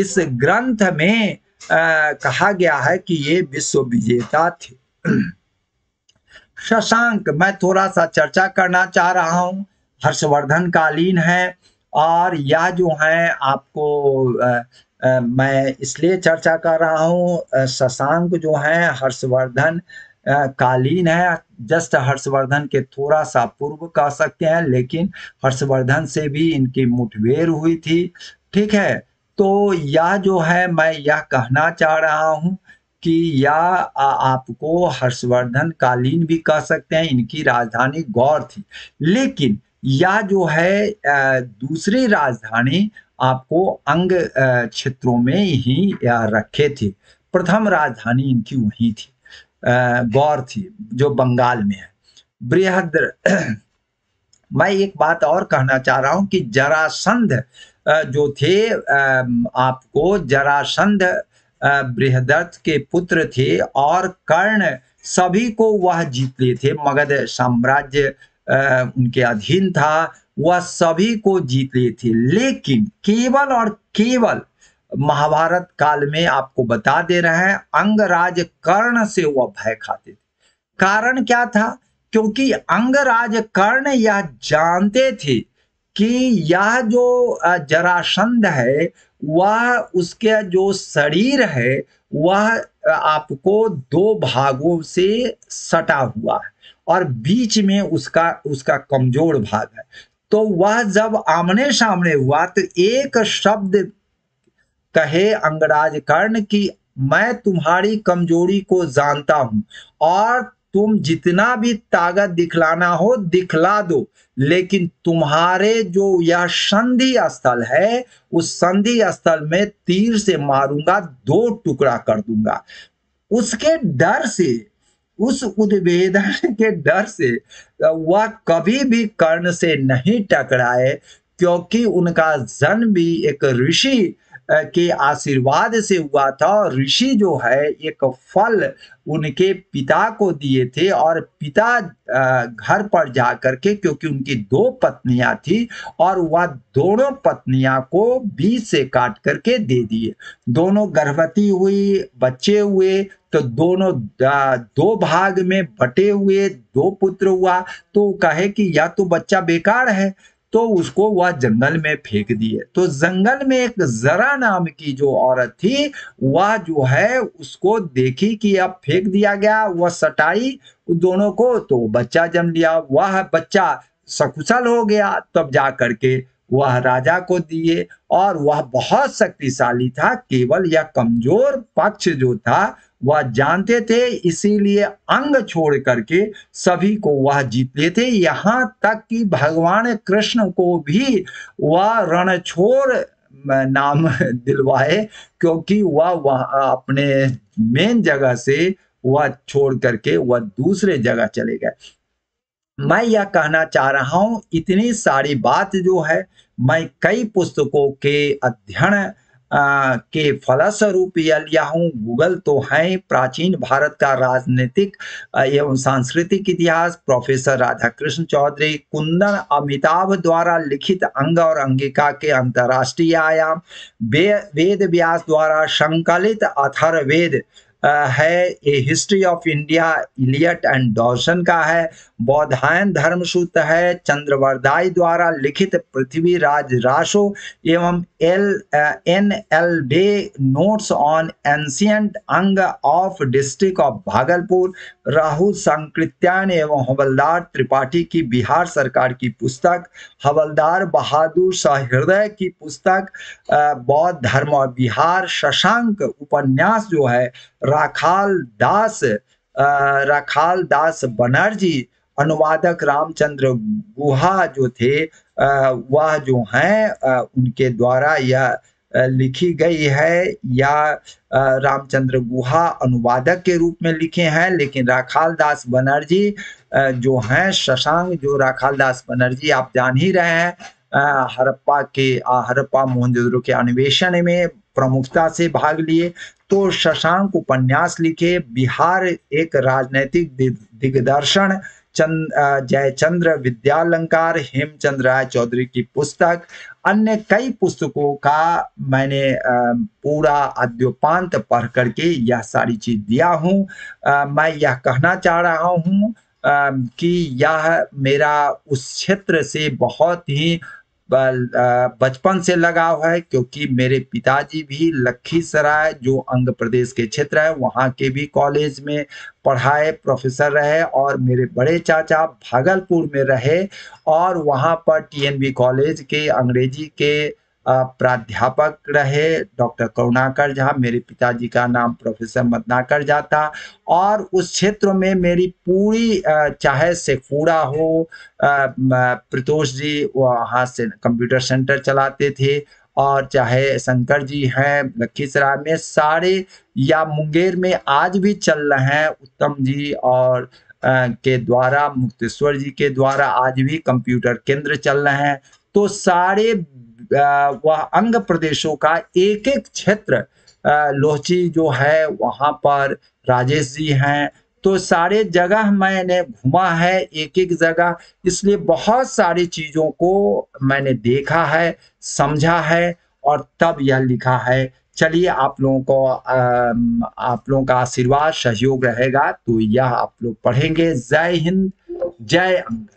इस ग्रंथ में आ, कहा गया है कि ये विश्व विजेता थे शशांक मैं थोड़ा सा चर्चा करना चाह रहा हूँ हर्षवर्धन कालीन है और यह जो है आपको आ, आ, मैं इसलिए चर्चा कर रहा हूँ शशांक जो है हर्षवर्धन कालीन है जस्ट हर्षवर्धन के थोड़ा सा पूर्व कह सकते हैं लेकिन हर्षवर्धन से भी इनकी मुठभेड़ हुई थी ठीक है तो यह जो है मैं यह कहना चाह रहा हूं कि यह आपको हर्षवर्धन कालीन भी कह सकते हैं इनकी राजधानी गौर थी लेकिन यह जो है दूसरी राजधानी आपको अंग क्षेत्रों में ही रखे थे प्रथम राजधानी इनकी वही थी गौर थी जो बंगाल में है बृहद मैं एक बात और कहना चाह रहा हूं कि जरासंध जो थे आपको जरासंध बृहदत्त के पुत्र थे और कर्ण सभी को वह जीत लिए थे मगध साम्राज्य उनके अधीन था वह सभी को जीत लिए थे लेकिन केवल और केवल महाभारत काल में आपको बता दे रहे हैं अंगराज कर्ण से वह भय खाते थे कारण क्या था क्योंकि अंगराज कर्ण यह जानते थे कि यह जो जरासंध है वह उसके जो शरीर है वह आपको दो भागों से सटा हुआ है और बीच में उसका उसका कमजोर भाग है तो वह जब आमने सामने हुआ तो एक शब्द कहे अंगराज कर्ण की मैं तुम्हारी कमजोरी को जानता हूं और तुम जितना भी ताकत दिखलाना हो दिखला दो लेकिन तुम्हारे जो यह संधि स्थल है उस संधि स्थल में तीर से मारूंगा दो टुकड़ा कर दूंगा उसके डर से उस उद्वेदन के डर से वह कभी भी कर्ण से नहीं टकराए क्योंकि उनका जन्म भी एक ऋषि के आशीर्वाद से हुआ था और ऋषि जो है एक फल उनके पिता को दिए थे और पिता घर पर जा करके क्योंकि उनकी दो पत्नियां थी और वह दोनों पत्नियां को बीज से काट करके दे दिए दोनों गर्भवती हुई बच्चे हुए तो दोनों दो भाग में बटे हुए दो पुत्र हुआ तो कहे कि यह तो बच्चा बेकार है तो उसको वह जंगल में फेंक दिए तो जंगल में एक जरा नाम की जो औरत थी वह जो है उसको देखी कि अब फेंक दिया गया वह सटाई दोनों को तो बच्चा जन्म लिया वह बच्चा सकुशल हो गया तब जा करके वह राजा को दिए और वह बहुत शक्तिशाली था केवल यह कमजोर पक्ष जो था वह जानते थे इसीलिए अंग छोड़ करके सभी को वह जीत थे यहाँ तक कि भगवान कृष्ण को भी वह रणछोर नाम दिलवाए क्योंकि वह वह अपने मेन जगह से वह छोड़ करके वह दूसरे जगह चले गए मैं यह कहना चाह रहा हूं इतनी सारी बात जो है मैं कई पुस्तकों के अध्ययन आ, के फलस्वरूप यलियाहूं गूगल तो हैं प्राचीन भारत का राजनीतिक एवं सांस्कृतिक इतिहास प्रोफेसर राधाकृष्ण चौधरी कुंदन अमिताभ द्वारा लिखित अंग और अंगिका के अंतर्राष्ट्रीय आयाम वेद व्यास द्वारा संकलित अथर्वेद है a history of India Elliot and Dowson का है बौद्धायन धर्मसूत्र है चंद्रवरदाई द्वारा लिखित पृथ्वी राज राशो एवं L N L Dey notes on ancient Anga of district of Bhagalpur Rahul Sankrityayan एवं हवलदार त्रिपाठी की बिहार सरकार की पुस्तक हवलदार बहादुर सहृदय की पुस्तक बौद्ध धर्म और बिहार शशांक उपन्यास जो है राखाल दास राखाल दास बनर्जी अनुवादक रामचंद्र गुहा जो थे वह जो हैं उनके द्वारा यह लिखी गई है या रामचंद्र गुहा अनुवादक के रूप में लिखे हैं लेकिन राखाल दास बनर्जी जो हैं शशांक जो राखाल दास बनर्जी आप जान ही रहे हैं हरप्पा के हरप्पा मोहनजोद्रो के अन्वेषण में प्रमुखता से भाग लिए तो शशांक उपन्यास लिखे बिहार एक राजनैतिक दिग्दर्शन चंद जयचंद्र विद्यालंकार हेमचंद राय चौधरी की पुस्तक अन्य कई पुस्तकों का मैंने पूरा अद्योपांत पढ़ करके यह सारी चीज दिया हूँ मैं यह कहना चाह रहा हूँ कि यह मेरा उस क्षेत्र से बहुत ही बचपन से लगाव है क्योंकि मेरे पिताजी भी लखीसराय जो अंग प्रदेश के क्षेत्र है वहाँ के भी कॉलेज में पढ़ाए प्रोफेसर रहे और मेरे बड़े चाचा भागलपुर में रहे और वहाँ पर टीएनबी कॉलेज के अंग्रेजी के प्राध्यापक रहे डॉक्टर करुणाकर झा मेरे पिताजी का नाम प्रोफेसर मदनाकर झा था और उस क्षेत्र में मेरी पूरी चाहे सेखूड़ा हो प्रतोष जी वहाँ से कंप्यूटर सेंटर चलाते थे और चाहे शंकर जी हैं लखीसराय में सारे या मुंगेर में आज भी चल रहे हैं उत्तम जी और के द्वारा मुक्तेश्वर जी के द्वारा आज भी कंप्यूटर केंद्र चल रहे हैं तो सारे वह अंग प्रदेशों का एक एक क्षेत्र लोहची जो है वहाँ पर राजेश जी हैं तो सारे जगह मैंने घूमा है एक एक जगह इसलिए बहुत सारी चीज़ों को मैंने देखा है समझा है और तब यह लिखा है चलिए आप लोगों को आप लोगों का आशीर्वाद सहयोग रहेगा तो यह आप लोग पढ़ेंगे जय हिंद जय अंग